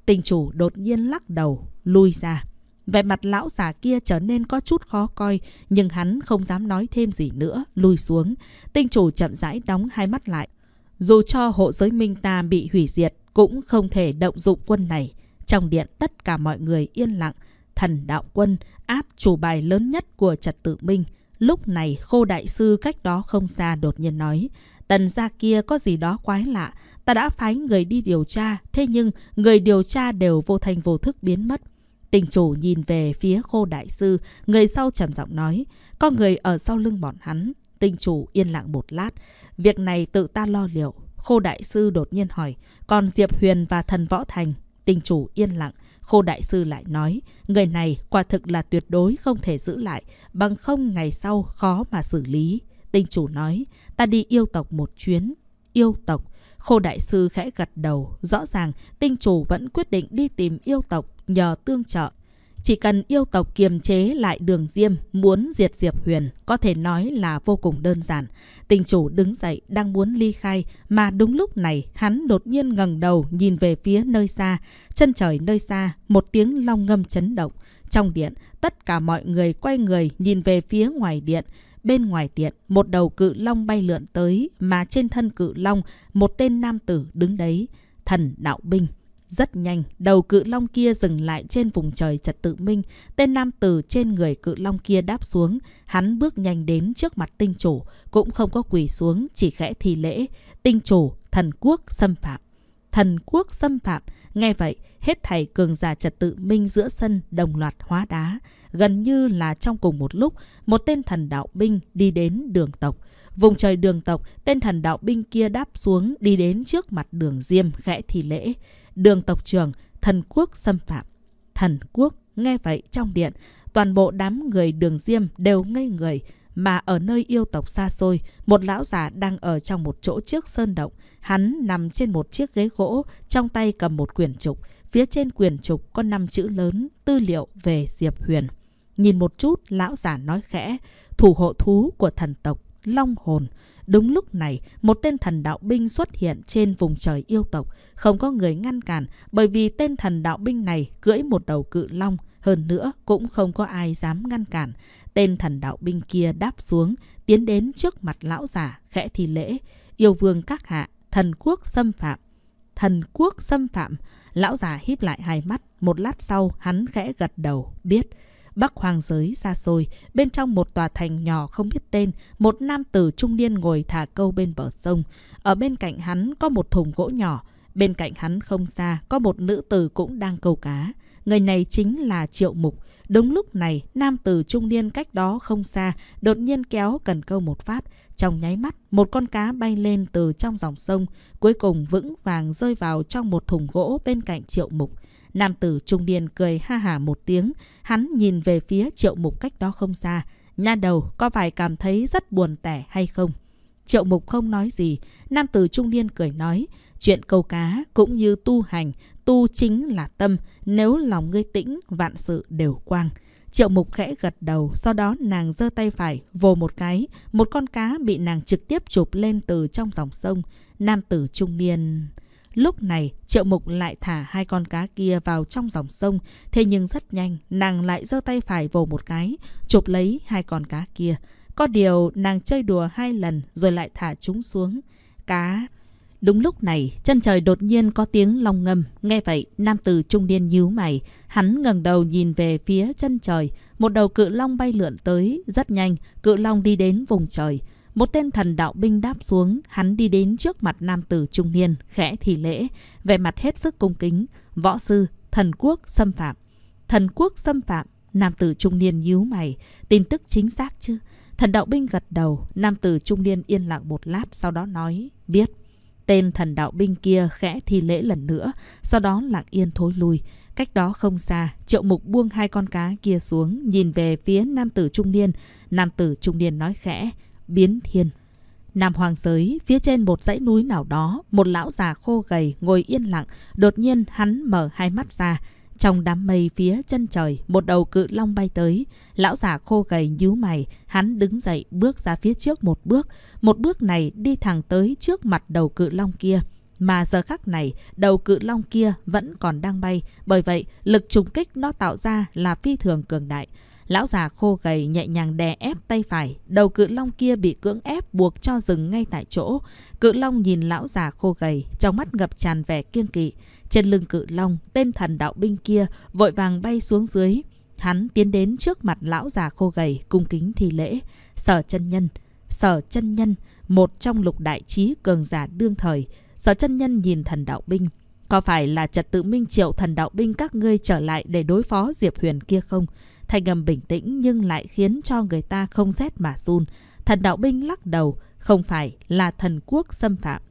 Tình chủ đột nhiên lắc đầu, lui ra. Vẻ mặt lão già kia trở nên có chút khó coi, nhưng hắn không dám nói thêm gì nữa, lui xuống. Tinh chủ chậm rãi đóng hai mắt lại. Dù cho hộ giới minh ta bị hủy diệt, cũng không thể động dụng quân này. Trong điện tất cả mọi người yên lặng, thần đạo quân áp chủ bài lớn nhất của trật tự minh. Lúc này khô đại sư cách đó không xa đột nhiên nói, tần gia kia có gì đó quái lạ, Ta đã phái người đi điều tra, thế nhưng người điều tra đều vô thành vô thức biến mất. Tình chủ nhìn về phía khô đại sư, người sau trầm giọng nói, có người ở sau lưng bọn hắn. Tình chủ yên lặng một lát, việc này tự ta lo liệu. Khô đại sư đột nhiên hỏi, còn Diệp Huyền và thần Võ Thành? Tình chủ yên lặng, Khô đại sư lại nói, người này quả thực là tuyệt đối không thể giữ lại, bằng không ngày sau khó mà xử lý. Tinh chủ nói, ta đi yêu tộc một chuyến. Yêu tộc, Khô đại sư khẽ gật đầu, rõ ràng tinh chủ vẫn quyết định đi tìm yêu tộc nhờ tương trợ. Chỉ cần yêu tộc kiềm chế lại đường diêm muốn diệt Diệp Huyền có thể nói là vô cùng đơn giản. Tình chủ đứng dậy đang muốn ly khai mà đúng lúc này hắn đột nhiên ngẩng đầu nhìn về phía nơi xa. Chân trời nơi xa một tiếng long ngâm chấn động. Trong điện tất cả mọi người quay người nhìn về phía ngoài điện. Bên ngoài tiện, một đầu cự long bay lượn tới, mà trên thân cự long, một tên nam tử đứng đấy, thần đạo binh. Rất nhanh, đầu cự long kia dừng lại trên vùng trời trật tự minh, tên nam tử trên người cự long kia đáp xuống, hắn bước nhanh đến trước mặt tinh chủ, cũng không có quỳ xuống, chỉ khẽ thi lễ, tinh chủ, thần quốc xâm phạm. Thần quốc xâm phạm, nghe vậy, hết thầy cường già trật tự minh giữa sân đồng loạt hóa đá gần như là trong cùng một lúc, một tên thần đạo binh đi đến đường tộc. Vùng trời đường tộc, tên thần đạo binh kia đáp xuống đi đến trước mặt đường diêm khẽ thì lễ. Đường tộc trường thần quốc xâm phạm. Thần quốc, nghe vậy trong điện, toàn bộ đám người đường diêm đều ngây người. Mà ở nơi yêu tộc xa xôi, một lão già đang ở trong một chỗ trước sơn động. Hắn nằm trên một chiếc ghế gỗ, trong tay cầm một quyển trục. Phía trên quyền trục có 5 chữ lớn tư liệu về Diệp Huyền. Nhìn một chút, lão giả nói khẽ, thủ hộ thú của thần tộc, long hồn. Đúng lúc này, một tên thần đạo binh xuất hiện trên vùng trời yêu tộc. Không có người ngăn cản bởi vì tên thần đạo binh này cưỡi một đầu cự long. Hơn nữa, cũng không có ai dám ngăn cản. Tên thần đạo binh kia đáp xuống, tiến đến trước mặt lão giả, khẽ thi lễ. Yêu vương các hạ, thần quốc xâm phạm. Thần quốc xâm phạm. Lão già híp lại hai mắt, một lát sau hắn khẽ gật đầu, biết. Bắc hoàng giới xa xôi, bên trong một tòa thành nhỏ không biết tên, một nam tử trung niên ngồi thả câu bên bờ sông. Ở bên cạnh hắn có một thùng gỗ nhỏ, bên cạnh hắn không xa có một nữ tử cũng đang câu cá. Người này chính là Triệu Mục, Đúng lúc này, nam tử trung niên cách đó không xa, đột nhiên kéo cần câu một phát. Trong nháy mắt, một con cá bay lên từ trong dòng sông, cuối cùng vững vàng rơi vào trong một thùng gỗ bên cạnh triệu mục. Nam tử trung niên cười ha hả một tiếng, hắn nhìn về phía triệu mục cách đó không xa. Nha đầu có phải cảm thấy rất buồn tẻ hay không? Triệu mục không nói gì, nam tử trung niên cười nói, chuyện câu cá cũng như tu hành tu chính là tâm, nếu lòng ngươi tĩnh, vạn sự đều quang. Triệu mục khẽ gật đầu, sau đó nàng giơ tay phải, vồ một cái, một con cá bị nàng trực tiếp chụp lên từ trong dòng sông. Nam tử trung niên... Lúc này, Triệu Mục lại thả hai con cá kia vào trong dòng sông, thế nhưng rất nhanh, nàng lại giơ tay phải vồ một cái, chụp lấy hai con cá kia. Có điều, nàng chơi đùa hai lần rồi lại thả chúng xuống. Cá Đúng lúc này, chân trời đột nhiên có tiếng long ngâm. Nghe vậy, nam tử trung niên nhíu mày. Hắn ngẩng đầu nhìn về phía chân trời. Một đầu cự long bay lượn tới. Rất nhanh, cự long đi đến vùng trời. Một tên thần đạo binh đáp xuống. Hắn đi đến trước mặt nam tử trung niên, khẽ thì lễ. Về mặt hết sức cung kính. Võ sư, thần quốc xâm phạm. Thần quốc xâm phạm. Nam tử trung niên nhíu mày. Tin tức chính xác chứ? Thần đạo binh gật đầu. Nam tử trung niên yên lặng một lát sau đó nói. Biết. Tên thần đạo binh kia khẽ thi lễ lần nữa, sau đó lặng yên thối lui. Cách đó không xa, triệu mục buông hai con cá kia xuống, nhìn về phía nam tử trung niên. Nam tử trung niên nói khẽ, biến thiên. Nam hoàng giới, phía trên một dãy núi nào đó, một lão già khô gầy ngồi yên lặng, đột nhiên hắn mở hai mắt ra. Trong đám mây phía chân trời, một đầu cự long bay tới. Lão giả khô gầy nhíu mày, hắn đứng dậy bước ra phía trước một bước. Một bước này đi thẳng tới trước mặt đầu cự long kia. Mà giờ khắc này, đầu cự long kia vẫn còn đang bay. Bởi vậy, lực trùng kích nó tạo ra là phi thường cường đại. Lão già khô gầy nhẹ nhàng đè ép tay phải, đầu cự long kia bị cưỡng ép buộc cho dừng ngay tại chỗ. Cự long nhìn lão già khô gầy, trong mắt ngập tràn vẻ kiêng kỵ. Trên lưng cự long, tên thần đạo binh kia vội vàng bay xuống dưới. Hắn tiến đến trước mặt lão già khô gầy, cung kính thi lễ. Sở chân nhân, sở chân nhân, một trong lục đại trí cường giả đương thời. Sở chân nhân nhìn thần đạo binh. Có phải là trật tự minh triệu thần đạo binh các ngươi trở lại để đối phó Diệp Huyền kia không? thành ngầm bình tĩnh nhưng lại khiến cho người ta không rét mà run. Thần đạo binh lắc đầu, không phải là thần quốc xâm phạm.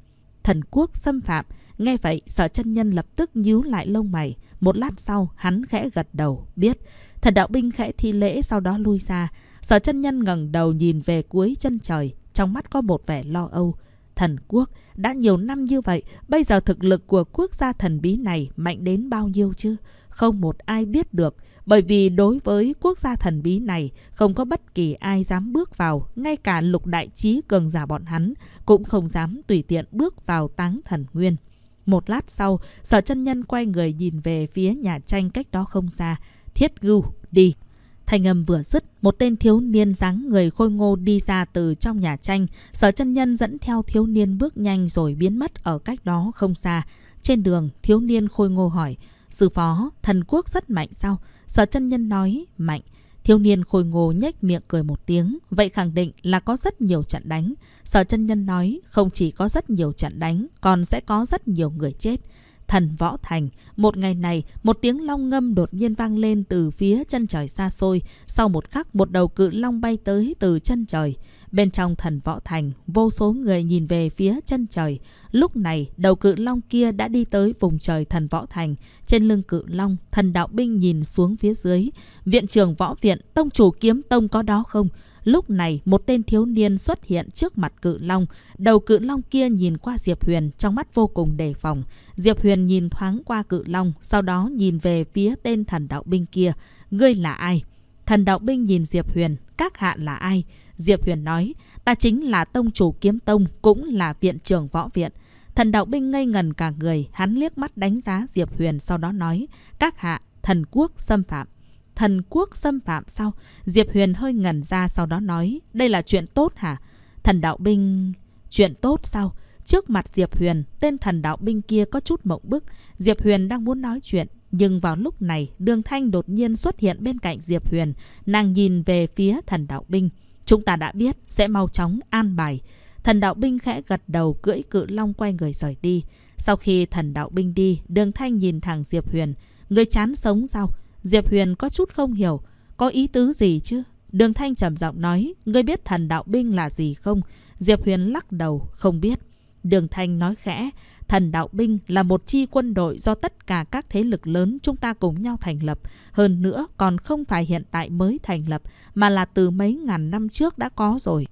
Thần quốc xâm phạm, Nghe vậy, sở chân nhân lập tức nhíu lại lông mày. Một lát sau, hắn khẽ gật đầu, biết. Thần đạo binh khẽ thi lễ sau đó lui ra. Sở chân nhân ngẩng đầu nhìn về cuối chân trời, trong mắt có một vẻ lo âu. Thần quốc, đã nhiều năm như vậy, bây giờ thực lực của quốc gia thần bí này mạnh đến bao nhiêu chứ? Không một ai biết được, bởi vì đối với quốc gia thần bí này, không có bất kỳ ai dám bước vào, ngay cả lục đại trí cường giả bọn hắn cũng không dám tùy tiện bước vào táng thần nguyên. Một lát sau, sở chân nhân quay người nhìn về phía nhà tranh cách đó không xa. Thiết gưu, đi. Thành âm vừa dứt, một tên thiếu niên dáng người khôi ngô đi ra từ trong nhà tranh. Sở chân nhân dẫn theo thiếu niên bước nhanh rồi biến mất ở cách đó không xa. Trên đường, thiếu niên khôi ngô hỏi, Sư phó, thần quốc rất mạnh sao? Sở chân nhân nói, mạnh. Thiếu niên khôi ngô nhếch miệng cười một tiếng, vậy khẳng định là có rất nhiều trận đánh. Sở chân nhân nói không chỉ có rất nhiều trận đánh, còn sẽ có rất nhiều người chết. Thần Võ Thành, một ngày này, một tiếng long ngâm đột nhiên vang lên từ phía chân trời xa xôi. Sau một khắc, một đầu cự long bay tới từ chân trời. Bên trong thần Võ Thành, vô số người nhìn về phía chân trời. Lúc này, đầu cự long kia đã đi tới vùng trời thần Võ Thành. Trên lưng cự long, thần đạo binh nhìn xuống phía dưới. Viện trưởng Võ Viện, tông chủ kiếm tông có đó không? Lúc này, một tên thiếu niên xuất hiện trước mặt cự long. Đầu cự long kia nhìn qua Diệp Huyền, trong mắt vô cùng đề phòng. Diệp Huyền nhìn thoáng qua cự long, sau đó nhìn về phía tên thần đạo binh kia. Ngươi là ai? Thần đạo binh nhìn Diệp Huyền, các hạ là ai? Diệp Huyền nói, ta chính là tông chủ kiếm tông, cũng là viện trưởng võ viện. Thần đạo binh ngây ngần cả người, hắn liếc mắt đánh giá Diệp Huyền sau đó nói, các hạ, thần quốc xâm phạm thần quốc xâm phạm sao Diệp Huyền hơi ngẩn ra sau đó nói, đây là chuyện tốt hả? Thần đạo binh... Chuyện tốt sao? Trước mặt Diệp Huyền, tên thần đạo binh kia có chút mộng bức. Diệp Huyền đang muốn nói chuyện, nhưng vào lúc này, Đường Thanh đột nhiên xuất hiện bên cạnh Diệp Huyền. Nàng nhìn về phía thần đạo binh. Chúng ta đã biết, sẽ mau chóng an bài. Thần đạo binh khẽ gật đầu cưỡi cự long quay người rời đi. Sau khi thần đạo binh đi, Đường Thanh nhìn thẳng Diệp Huyền. Người chán sống sao? Diệp Huyền có chút không hiểu, có ý tứ gì chứ? Đường Thanh trầm giọng nói, ngươi biết thần đạo binh là gì không? Diệp Huyền lắc đầu, không biết. Đường Thanh nói khẽ, thần đạo binh là một chi quân đội do tất cả các thế lực lớn chúng ta cùng nhau thành lập. Hơn nữa còn không phải hiện tại mới thành lập, mà là từ mấy ngàn năm trước đã có rồi.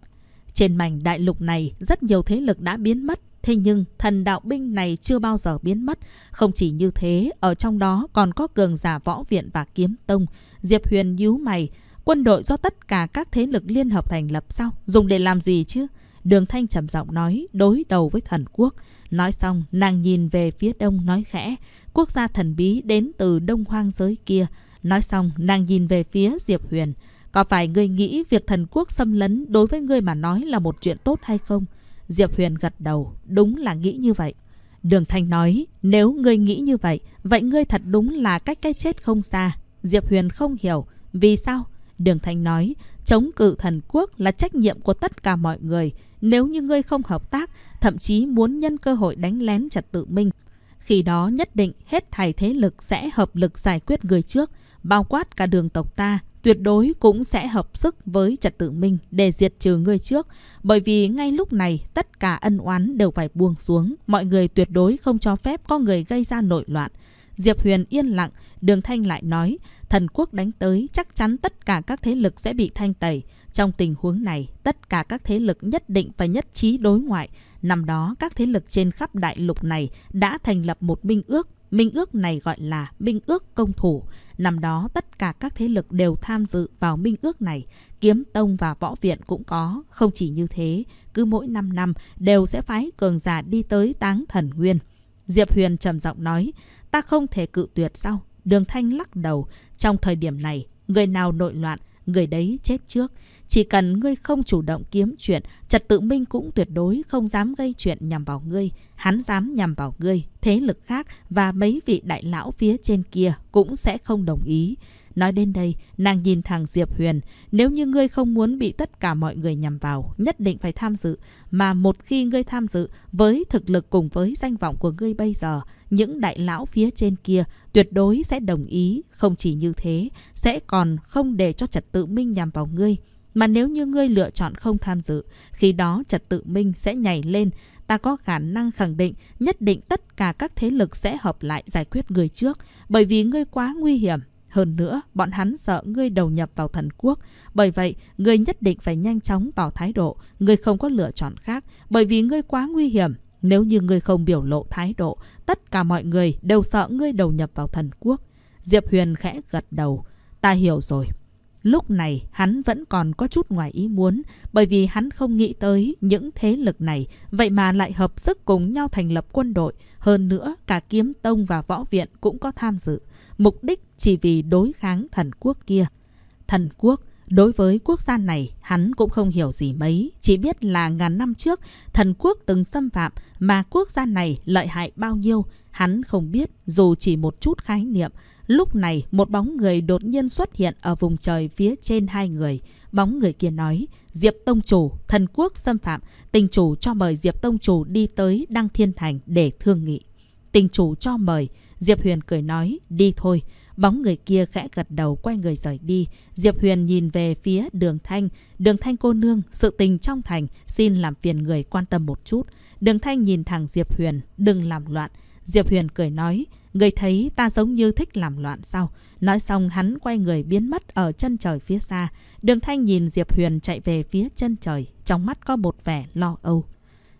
Trên mảnh đại lục này, rất nhiều thế lực đã biến mất, Thế nhưng thần đạo binh này chưa bao giờ biến mất. Không chỉ như thế, ở trong đó còn có cường giả võ viện và kiếm tông. Diệp Huyền nhíu mày, quân đội do tất cả các thế lực liên hợp thành lập sao? Dùng để làm gì chứ? Đường Thanh trầm giọng nói, đối đầu với thần quốc. Nói xong, nàng nhìn về phía đông nói khẽ, quốc gia thần bí đến từ đông hoang giới kia. Nói xong, nàng nhìn về phía Diệp Huyền. Có phải ngươi nghĩ việc thần quốc xâm lấn đối với ngươi mà nói là một chuyện tốt hay không? Diệp Huyền gật đầu, đúng là nghĩ như vậy. Đường Thanh nói, nếu ngươi nghĩ như vậy, vậy ngươi thật đúng là cách cái chết không xa. Diệp Huyền không hiểu, vì sao? Đường Thanh nói, chống cự thần quốc là trách nhiệm của tất cả mọi người. Nếu như ngươi không hợp tác, thậm chí muốn nhân cơ hội đánh lén trật tự minh, khi đó nhất định hết thảy thế lực sẽ hợp lực giải quyết người trước, bao quát cả đường tộc ta, tuyệt đối cũng sẽ hợp sức với trật tự minh để diệt trừ ngươi trước, bởi vì ngay lúc này tất cả ân oán đều phải buông xuống, mọi người tuyệt đối không cho phép có người gây ra nội loạn. Diệp Huyền yên lặng, Đường Thanh lại nói, thần quốc đánh tới chắc chắn tất cả các thế lực sẽ bị thanh tẩy. Trong tình huống này, tất cả các thế lực nhất định phải nhất trí đối ngoại. Năm đó, các thế lực trên khắp đại lục này đã thành lập một minh ước. Minh ước này gọi là Minh ước Công Thủ. Năm đó tất cả các thế lực đều tham dự vào minh ước này, kiếm tông và võ viện cũng có. Không chỉ như thế, cứ mỗi 5 năm đều sẽ phái cường giả đi tới táng thần nguyên. Diệp Huyền trầm giọng nói, ta không thể cự tuyệt sao? Đường Thanh lắc đầu, trong thời điểm này, người nào nội loạn, người đấy chết trước. Chỉ cần ngươi không chủ động kiếm chuyện, Trật Tự Minh cũng tuyệt đối không dám gây chuyện nhằm vào ngươi. Hắn dám nhằm vào ngươi, thế lực khác và mấy vị đại lão phía trên kia cũng sẽ không đồng ý. Nói đến đây, nàng nhìn thằng Diệp Huyền. Nếu như ngươi không muốn bị tất cả mọi người nhằm vào, nhất định phải tham dự. Mà một khi ngươi tham dự, với thực lực cùng với danh vọng của ngươi bây giờ, những đại lão phía trên kia tuyệt đối sẽ đồng ý. Không chỉ như thế, sẽ còn không để cho trật tự minh nhằm vào ngươi. Mà nếu như ngươi lựa chọn không tham dự, khi đó trật tự minh sẽ nhảy lên. Ta có khả năng khẳng định nhất định tất cả các thế lực sẽ hợp lại giải quyết người trước, bởi vì ngươi quá nguy hiểm. Hơn nữa, bọn hắn sợ ngươi đầu nhập vào thần quốc. Bởi vậy, ngươi nhất định phải nhanh chóng tỏ thái độ. Ngươi không có lựa chọn khác, bởi vì ngươi quá nguy hiểm. Nếu như ngươi không biểu lộ thái độ, tất cả mọi người đều sợ ngươi đầu nhập vào thần quốc. Diệp Huyền khẽ gật đầu. Ta hiểu rồi, Lúc này hắn vẫn còn có chút ngoài ý muốn bởi vì hắn không nghĩ tới những thế lực này vậy mà lại hợp sức cùng nhau thành lập quân đội. Hơn nữa cả kiếm tông và võ viện cũng có tham dự. Mục đích chỉ vì đối kháng thần quốc kia. Thần quốc Đối với quốc gia này, hắn cũng không hiểu gì mấy, chỉ biết là ngàn năm trước thần quốc từng xâm phạm mà quốc gia này lợi hại bao nhiêu, hắn không biết dù chỉ một chút khái niệm, Lúc này, một bóng người đột nhiên xuất hiện ở vùng trời phía trên hai người. Bóng người kia nói, Diệp Tông Chủ, thần quốc xâm phạm, tình chủ cho mời Diệp Tông Chủ đi tới Đăng Thiên Thành để thương nghị. Tình chủ cho mời, Diệp Huyền cười nói, đi thôi. Bóng người kia khẽ gật đầu quay người rời đi. Diệp Huyền nhìn về phía đường thanh. Đường thanh cô nương, sự tình trong thành, xin làm phiền người quan tâm một chút. Đường thanh nhìn thẳng Diệp Huyền, đừng làm loạn. Diệp Huyền cười nói, Người thấy ta giống như thích làm loạn sao? Nói xong hắn quay người biến mất ở chân trời phía xa. Đường Thanh nhìn Diệp Huyền chạy về phía chân trời, trong mắt có một vẻ lo âu.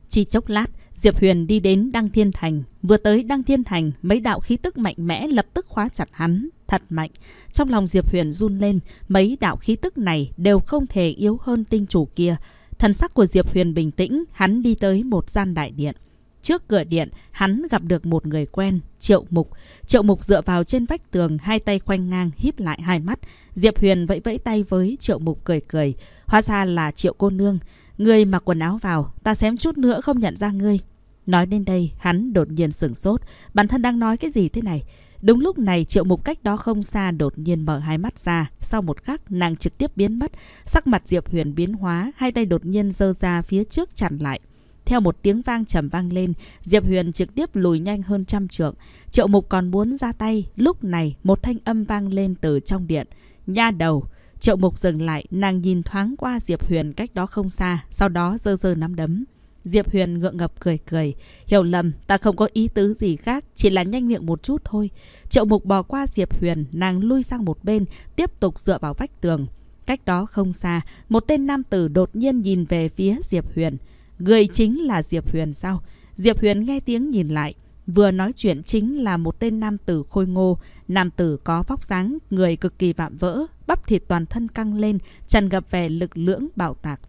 Chỉ chốc lát, Diệp Huyền đi đến Đăng Thiên Thành. Vừa tới Đăng Thiên Thành, mấy đạo khí tức mạnh mẽ lập tức khóa chặt hắn. Thật mạnh. Trong lòng Diệp Huyền run lên, mấy đạo khí tức này đều không thể yếu hơn tinh chủ kia. Thần sắc của Diệp Huyền bình tĩnh, hắn đi tới một gian đại điện. Trước cửa điện, hắn gặp được một người quen, Triệu Mục. Triệu Mục dựa vào trên vách tường, hai tay khoanh ngang híp lại hai mắt. Diệp Huyền vẫy vẫy tay với Triệu Mục cười cười. Hóa ra là Triệu cô nương. Ngươi mặc quần áo vào, ta xém chút nữa không nhận ra ngươi. Nói đến đây, hắn đột nhiên sửng sốt. Bản thân đang nói cái gì thế này? Đúng lúc này triệu mục cách đó không xa đột nhiên mở hai mắt ra. Sau một khắc nàng trực tiếp biến mất. Sắc mặt Diệp Huyền biến hóa, hai tay đột nhiên dơ ra phía trước chặn lại. Theo một tiếng vang trầm vang lên, Diệp Huyền trực tiếp lùi nhanh hơn trăm trượng. Triệu Mục còn muốn ra tay, lúc này một thanh âm vang lên từ trong điện. Nha đầu! Triệu Mục dừng lại, nàng nhìn thoáng qua Diệp Huyền cách đó không xa, sau đó dơ dơ nắm đấm. Diệp Huyền ngượng ngập cười cười. Hiểu lầm, ta không có ý tứ gì khác, chỉ là nhanh miệng một chút thôi. Triệu Mục bỏ qua Diệp Huyền, nàng lui sang một bên, tiếp tục dựa vào vách tường. Cách đó không xa, một tên nam tử đột nhiên nhìn về phía Diệp Huyền. Người chính là Diệp Huyền sao? Diệp Huyền nghe tiếng nhìn lại, vừa nói chuyện chính là một tên nam tử khôi ngô, nam tử có vóc dáng, người cực kỳ vạm vỡ, bắp thịt toàn thân căng lên, tràn gặp về lực lưỡng bảo tạc.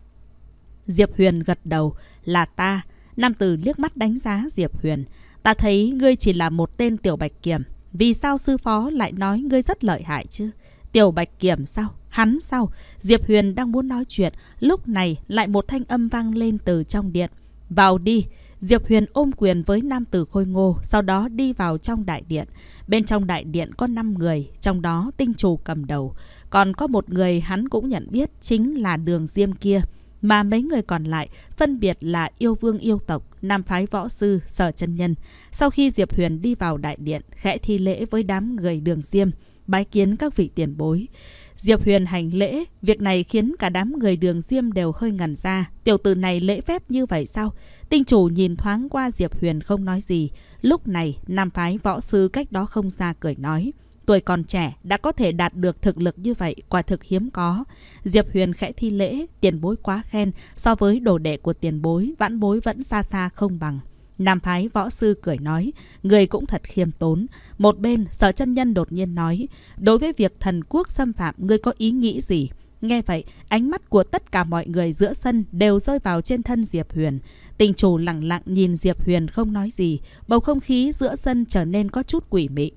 Diệp Huyền gật đầu, là ta. Nam tử liếc mắt đánh giá Diệp Huyền. Ta thấy ngươi chỉ là một tên tiểu bạch kiểm. Vì sao sư phó lại nói ngươi rất lợi hại chứ? Tiểu Bạch Kiểm sao? Hắn sao? Diệp Huyền đang muốn nói chuyện, lúc này lại một thanh âm vang lên từ trong điện. Vào đi! Diệp Huyền ôm quyền với nam tử khôi ngô, sau đó đi vào trong đại điện. Bên trong đại điện có 5 người, trong đó tinh Trù cầm đầu. Còn có một người hắn cũng nhận biết chính là đường diêm kia. Mà mấy người còn lại phân biệt là yêu vương yêu tộc, nam phái võ sư, sở chân nhân. Sau khi Diệp Huyền đi vào đại điện, khẽ thi lễ với đám người đường diêm bái kiến các vị tiền bối. Diệp Huyền hành lễ, việc này khiến cả đám người đường Diêm đều hơi ngẩn ra. Tiểu tử này lễ phép như vậy sao? Tinh chủ nhìn thoáng qua Diệp Huyền không nói gì. Lúc này, nam phái võ sư cách đó không xa cười nói. Tuổi còn trẻ đã có thể đạt được thực lực như vậy quả thực hiếm có. Diệp Huyền khẽ thi lễ, tiền bối quá khen, so với đồ đệ của tiền bối, vãn bối vẫn xa xa không bằng. Nam Thái võ sư cười nói, người cũng thật khiêm tốn. Một bên, sở chân nhân đột nhiên nói, đối với việc thần quốc xâm phạm, người có ý nghĩ gì? Nghe vậy, ánh mắt của tất cả mọi người giữa sân đều rơi vào trên thân Diệp Huyền. Tình chủ lặng lặng nhìn Diệp Huyền không nói gì, bầu không khí giữa sân trở nên có chút quỷ mị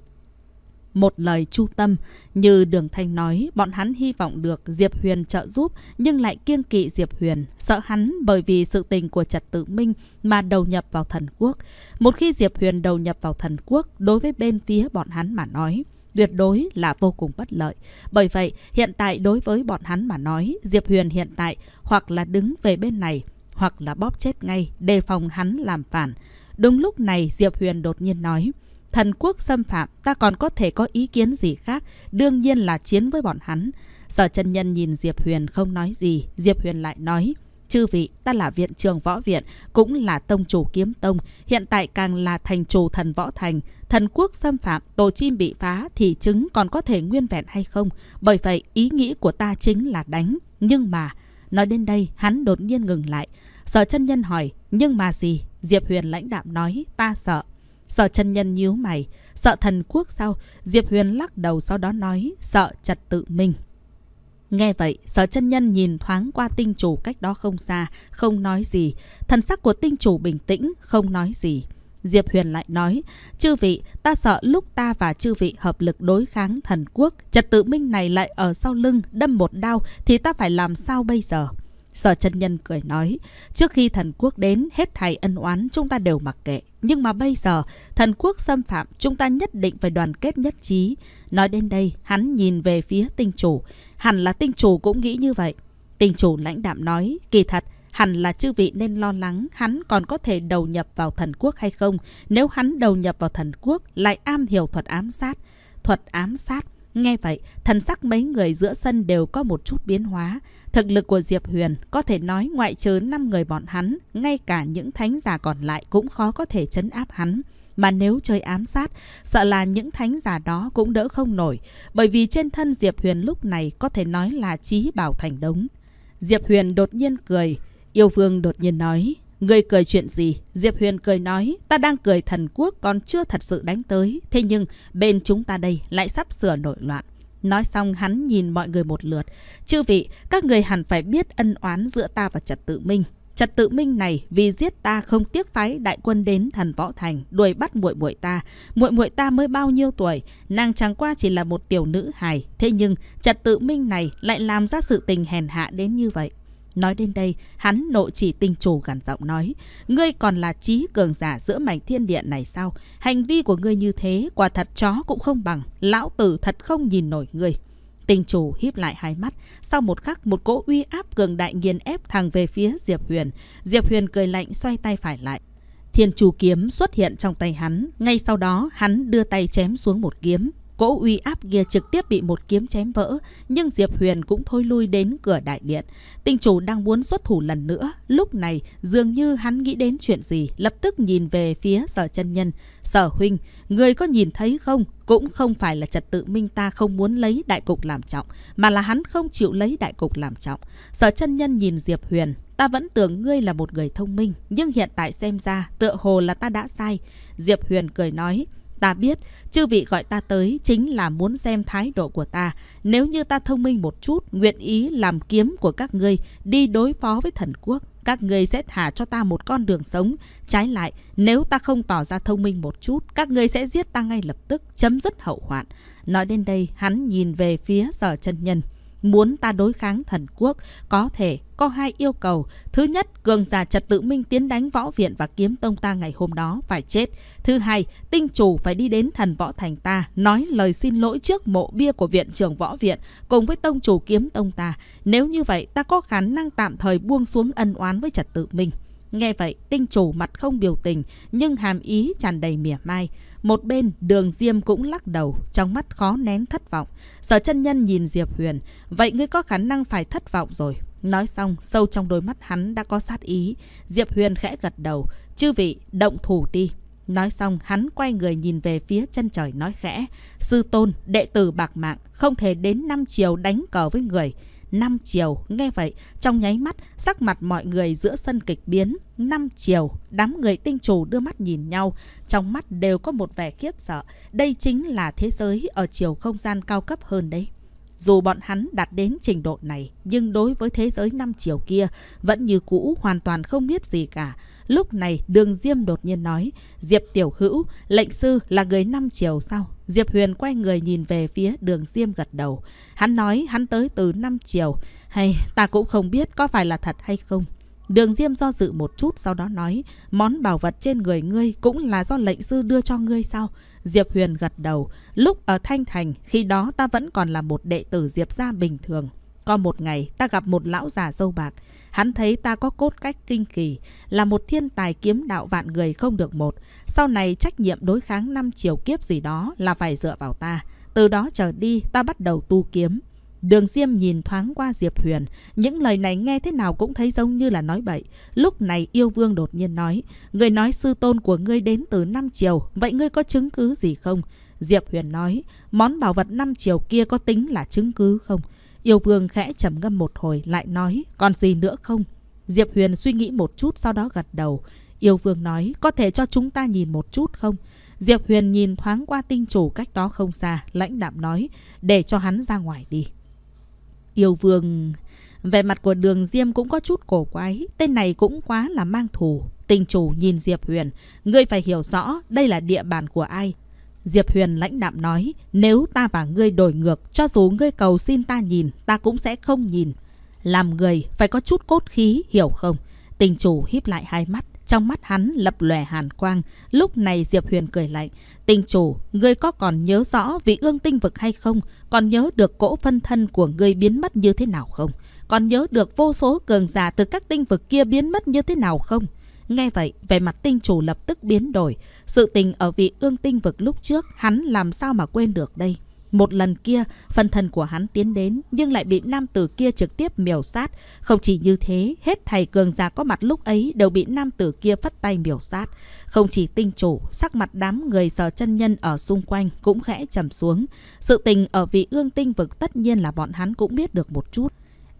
một lời chu tâm. Như Đường Thanh nói, bọn hắn hy vọng được Diệp Huyền trợ giúp nhưng lại kiêng kỵ Diệp Huyền, sợ hắn bởi vì sự tình của Trật Tự Minh mà đầu nhập vào thần quốc. Một khi Diệp Huyền đầu nhập vào thần quốc, đối với bên phía bọn hắn mà nói, tuyệt đối là vô cùng bất lợi. Bởi vậy, hiện tại đối với bọn hắn mà nói, Diệp Huyền hiện tại hoặc là đứng về bên này, hoặc là bóp chết ngay, đề phòng hắn làm phản. Đúng lúc này Diệp Huyền đột nhiên nói, Thần quốc xâm phạm, ta còn có thể có ý kiến gì khác, đương nhiên là chiến với bọn hắn. Sở chân nhân nhìn Diệp Huyền không nói gì, Diệp Huyền lại nói. Chư vị, ta là viện trường võ viện, cũng là tông chủ kiếm tông, hiện tại càng là thành chủ thần võ thành. Thần quốc xâm phạm, tổ chim bị phá thì chứng còn có thể nguyên vẹn hay không? Bởi vậy, ý nghĩ của ta chính là đánh. Nhưng mà, nói đến đây, hắn đột nhiên ngừng lại. Sở chân nhân hỏi, nhưng mà gì? Diệp Huyền lãnh đạm nói, ta sợ. Sợ chân nhân nhíu mày, sợ thần quốc sao? Diệp Huyền lắc đầu sau đó nói, sợ trật tự mình. Nghe vậy, sở chân nhân nhìn thoáng qua tinh chủ cách đó không xa, không nói gì. Thần sắc của tinh chủ bình tĩnh, không nói gì. Diệp Huyền lại nói, chư vị, ta sợ lúc ta và chư vị hợp lực đối kháng thần quốc, trật tự minh này lại ở sau lưng, đâm một đao, thì ta phải làm sao bây giờ? Sở chân nhân cười nói, trước khi thần quốc đến, hết thầy ân oán chúng ta đều mặc kệ. Nhưng mà bây giờ, thần quốc xâm phạm, chúng ta nhất định phải đoàn kết nhất trí. Nói đến đây, hắn nhìn về phía tinh chủ. Hẳn là tinh chủ cũng nghĩ như vậy. Tinh chủ lãnh đạm nói, kỳ thật, hẳn là chư vị nên lo lắng hắn còn có thể đầu nhập vào thần quốc hay không. Nếu hắn đầu nhập vào thần quốc, lại am hiểu thuật ám sát. Thuật ám sát Nghe vậy, thần sắc mấy người giữa sân đều có một chút biến hóa. Thực lực của Diệp Huyền có thể nói ngoại trừ 5 người bọn hắn, ngay cả những thánh giả còn lại cũng khó có thể chấn áp hắn. Mà nếu chơi ám sát, sợ là những thánh giả đó cũng đỡ không nổi, bởi vì trên thân Diệp Huyền lúc này có thể nói là trí bảo thành đống. Diệp Huyền đột nhiên cười, yêu vương đột nhiên nói, Ngươi cười chuyện gì? Diệp Huyền cười nói, ta đang cười thần quốc còn chưa thật sự đánh tới. Thế nhưng bên chúng ta đây lại sắp sửa nổi loạn. Nói xong hắn nhìn mọi người một lượt. Chư vị, các người hẳn phải biết ân oán giữa ta và Trật Tự Minh. Trật Tự Minh này vì giết ta không tiếc phái đại quân đến thần võ thành đuổi bắt muội muội ta. Muội muội ta mới bao nhiêu tuổi, nàng chẳng qua chỉ là một tiểu nữ hài, thế nhưng Trật Tự Minh này lại làm ra sự tình hèn hạ đến như vậy. Nói đến đây, hắn nộ chỉ tinh chủ gần giọng nói, ngươi còn là trí cường giả giữa mảnh thiên địa này sao? Hành vi của ngươi như thế, quả thật chó cũng không bằng, lão tử thật không nhìn nổi ngươi. Tinh chủ híp lại hai mắt, sau một khắc một cỗ uy áp cường đại nghiền ép thẳng về phía Diệp Huyền. Diệp Huyền cười lạnh xoay tay phải lại. Thiên chủ kiếm xuất hiện trong tay hắn, ngay sau đó hắn đưa tay chém xuống một kiếm, Cỗ uy áp kia trực tiếp bị một kiếm chém vỡ, nhưng Diệp Huyền cũng thôi lui đến cửa đại điện. Tinh chủ đang muốn xuất thủ lần nữa, lúc này dường như hắn nghĩ đến chuyện gì, lập tức nhìn về phía sở chân nhân. Sở huynh, người có nhìn thấy không? Cũng không phải là trật tự minh ta không muốn lấy đại cục làm trọng, mà là hắn không chịu lấy đại cục làm trọng. Sở chân nhân nhìn Diệp Huyền, ta vẫn tưởng ngươi là một người thông minh, nhưng hiện tại xem ra tựa hồ là ta đã sai. Diệp Huyền cười nói, Ta biết, chư vị gọi ta tới chính là muốn xem thái độ của ta. Nếu như ta thông minh một chút, nguyện ý làm kiếm của các ngươi đi đối phó với thần quốc, các ngươi sẽ thả cho ta một con đường sống. Trái lại, nếu ta không tỏ ra thông minh một chút, các ngươi sẽ giết ta ngay lập tức, chấm dứt hậu hoạn. Nói đến đây, hắn nhìn về phía sở chân nhân muốn ta đối kháng thần quốc, có thể có hai yêu cầu. Thứ nhất, cường giả trật tự minh tiến đánh võ viện và kiếm tông ta ngày hôm đó phải chết. Thứ hai, tinh chủ phải đi đến thần võ thành ta, nói lời xin lỗi trước mộ bia của viện trưởng võ viện, cùng với tông chủ kiếm tông ta. Nếu như vậy, ta có khả năng tạm thời buông xuống ân oán với trật tự minh. Nghe vậy, tinh chủ mặt không biểu tình, nhưng hàm ý tràn đầy mỉa mai. Một bên, đường Diêm cũng lắc đầu, trong mắt khó nén thất vọng. Sở chân nhân nhìn Diệp Huyền, vậy ngươi có khả năng phải thất vọng rồi. Nói xong, sâu trong đôi mắt hắn đã có sát ý. Diệp Huyền khẽ gật đầu, chư vị, động thủ đi. Nói xong, hắn quay người nhìn về phía chân trời nói khẽ. Sư tôn, đệ tử bạc mạng, không thể đến năm chiều đánh cờ với người năm chiều nghe vậy trong nháy mắt sắc mặt mọi người giữa sân kịch biến năm chiều đám người tinh trù đưa mắt nhìn nhau trong mắt đều có một vẻ khiếp sợ đây chính là thế giới ở chiều không gian cao cấp hơn đấy dù bọn hắn đạt đến trình độ này, nhưng đối với thế giới năm chiều kia vẫn như cũ hoàn toàn không biết gì cả. Lúc này Đường Diêm đột nhiên nói, Diệp Tiểu Hữu, lệnh sư là người năm chiều sao? Diệp Huyền quay người nhìn về phía Đường Diêm gật đầu. Hắn nói hắn tới từ năm chiều. Hay, ta cũng không biết có phải là thật hay không. Đường Diêm do dự một chút sau đó nói, món bảo vật trên người ngươi cũng là do lệnh sư đưa cho ngươi sao? Diệp Huyền gật đầu, lúc ở Thanh Thành, khi đó ta vẫn còn là một đệ tử Diệp gia bình thường. Có một ngày, ta gặp một lão già sâu bạc. Hắn thấy ta có cốt cách kinh kỳ, là một thiên tài kiếm đạo vạn người không được một. Sau này trách nhiệm đối kháng năm chiều kiếp gì đó là phải dựa vào ta. Từ đó trở đi, ta bắt đầu tu kiếm. Đường Diêm nhìn thoáng qua Diệp Huyền, những lời này nghe thế nào cũng thấy giống như là nói bậy. Lúc này yêu vương đột nhiên nói, người nói sư tôn của ngươi đến từ năm triều, vậy ngươi có chứng cứ gì không? Diệp Huyền nói, món bảo vật năm triều kia có tính là chứng cứ không? Yêu vương khẽ trầm ngâm một hồi lại nói, còn gì nữa không? Diệp Huyền suy nghĩ một chút sau đó gật đầu. Yêu vương nói, có thể cho chúng ta nhìn một chút không? Diệp Huyền nhìn thoáng qua tinh chủ cách đó không xa, lãnh đạm nói, để cho hắn ra ngoài đi yêu vương. Về mặt của đường Diêm cũng có chút cổ quái, tên này cũng quá là mang thù. Tình chủ nhìn Diệp Huyền, ngươi phải hiểu rõ đây là địa bàn của ai. Diệp Huyền lãnh đạm nói, nếu ta và ngươi đổi ngược, cho dù ngươi cầu xin ta nhìn, ta cũng sẽ không nhìn. Làm người phải có chút cốt khí, hiểu không? Tình chủ híp lại hai mắt. Trong mắt hắn lập lòe hàn quang, lúc này Diệp Huyền cười lạnh. Tinh chủ, ngươi có còn nhớ rõ vị ương tinh vực hay không? Còn nhớ được cỗ phân thân của ngươi biến mất như thế nào không? Còn nhớ được vô số cường giả từ các tinh vực kia biến mất như thế nào không? Nghe vậy, vẻ mặt tinh chủ lập tức biến đổi. Sự tình ở vị ương tinh vực lúc trước, hắn làm sao mà quên được đây? Một lần kia, phân thân của hắn tiến đến nhưng lại bị nam tử kia trực tiếp miểu sát. Không chỉ như thế, hết thầy cường giả có mặt lúc ấy đều bị nam tử kia phất tay miểu sát. Không chỉ tinh chủ, sắc mặt đám người sở chân nhân ở xung quanh cũng khẽ trầm xuống. Sự tình ở vị ương tinh vực tất nhiên là bọn hắn cũng biết được một chút.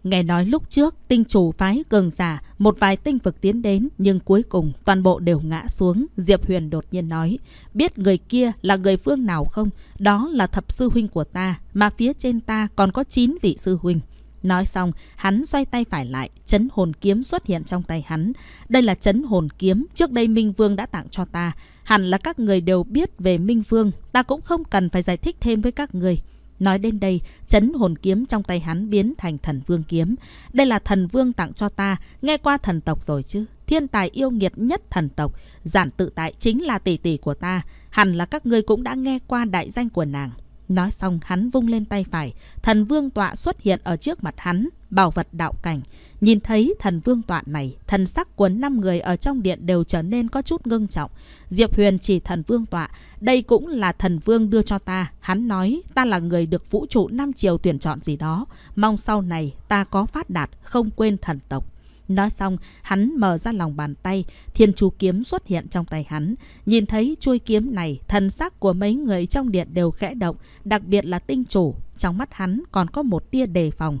Nghe nói lúc trước tinh chủ phái cường giả một vài tinh vực tiến đến nhưng cuối cùng toàn bộ đều ngã xuống. Diệp Huyền đột nhiên nói, biết người kia là người phương nào không? Đó là thập sư huynh của ta, mà phía trên ta còn có 9 vị sư huynh. Nói xong, hắn xoay tay phải lại, chấn hồn kiếm xuất hiện trong tay hắn. Đây là chấn hồn kiếm trước đây Minh Vương đã tặng cho ta. Hẳn là các người đều biết về Minh Vương, ta cũng không cần phải giải thích thêm với các người. Nói đến đây, chấn hồn kiếm trong tay hắn biến thành thần vương kiếm. Đây là thần vương tặng cho ta, nghe qua thần tộc rồi chứ. Thiên tài yêu nghiệt nhất thần tộc, giản tự tại chính là tỷ tỷ của ta. Hẳn là các ngươi cũng đã nghe qua đại danh của nàng. Nói xong, hắn vung lên tay phải. Thần vương tọa xuất hiện ở trước mặt hắn, bảo vật đạo cảnh. Nhìn thấy thần vương tọa này, thần sắc của năm người ở trong điện đều trở nên có chút ngưng trọng. Diệp Huyền chỉ thần vương tọa, đây cũng là thần vương đưa cho ta. Hắn nói, ta là người được vũ trụ năm chiều tuyển chọn gì đó. Mong sau này ta có phát đạt, không quên thần tộc. Nói xong, hắn mở ra lòng bàn tay, thiên chú kiếm xuất hiện trong tay hắn. Nhìn thấy chuôi kiếm này, thần sắc của mấy người trong điện đều khẽ động, đặc biệt là tinh chủ. Trong mắt hắn còn có một tia đề phòng.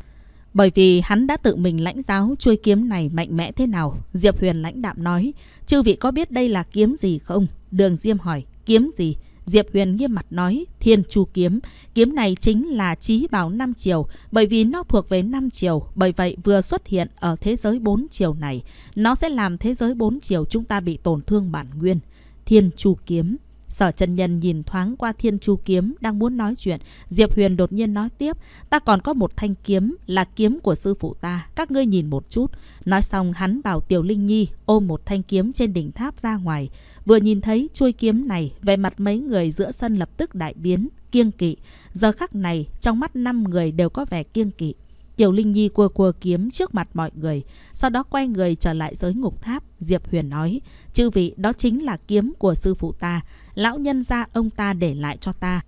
Bởi vì hắn đã tự mình lãnh giáo chuôi kiếm này mạnh mẽ thế nào, Diệp Huyền lãnh đạm nói. Chư vị có biết đây là kiếm gì không? Đường Diêm hỏi, kiếm gì? Diệp Huyền nghiêm mặt nói, thiên chu kiếm. Kiếm này chính là trí bảo năm chiều, bởi vì nó thuộc về năm chiều, bởi vậy vừa xuất hiện ở thế giới bốn chiều này. Nó sẽ làm thế giới bốn chiều chúng ta bị tổn thương bản nguyên. Thiên chu kiếm. Sở chân nhân nhìn thoáng qua thiên chu kiếm đang muốn nói chuyện. Diệp Huyền đột nhiên nói tiếp. Ta còn có một thanh kiếm là kiếm của sư phụ ta. Các ngươi nhìn một chút. Nói xong hắn bảo Tiểu Linh Nhi ôm một thanh kiếm trên đỉnh tháp ra ngoài. Vừa nhìn thấy chuôi kiếm này, về mặt mấy người giữa sân lập tức đại biến, kiêng kỵ. Giờ khắc này, trong mắt năm người đều có vẻ kiêng kỵ. Tiểu Linh Nhi cua cua kiếm trước mặt mọi người, sau đó quay người trở lại giới ngục tháp. Diệp Huyền nói, chư vị đó chính là kiếm của sư phụ ta, lão nhân gia ông ta để lại cho ta.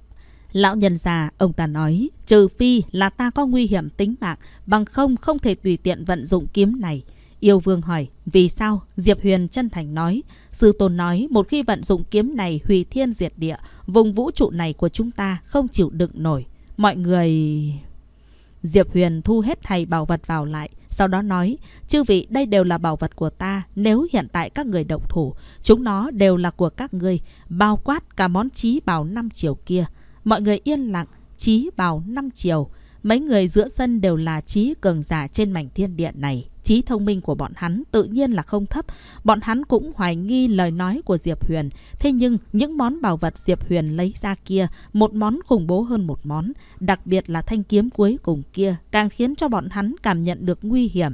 Lão nhân già, ông ta nói, trừ phi là ta có nguy hiểm tính mạng, bằng không không thể tùy tiện vận dụng kiếm này. Yêu vương hỏi, vì sao? Diệp Huyền chân thành nói. Sư tôn nói, một khi vận dụng kiếm này hủy thiên diệt địa, vùng vũ trụ này của chúng ta không chịu đựng nổi. Mọi người... Diệp Huyền thu hết thầy bảo vật vào lại, sau đó nói, chư vị đây đều là bảo vật của ta, nếu hiện tại các người động thủ, chúng nó đều là của các ngươi, bao quát cả món trí bảo năm chiều kia. Mọi người yên lặng, trí bảo năm chiều, mấy người giữa sân đều là trí cường giả trên mảnh thiên địa này trí thông minh của bọn hắn tự nhiên là không thấp. Bọn hắn cũng hoài nghi lời nói của Diệp Huyền. Thế nhưng những món bảo vật Diệp Huyền lấy ra kia, một món khủng bố hơn một món. Đặc biệt là thanh kiếm cuối cùng kia càng khiến cho bọn hắn cảm nhận được nguy hiểm.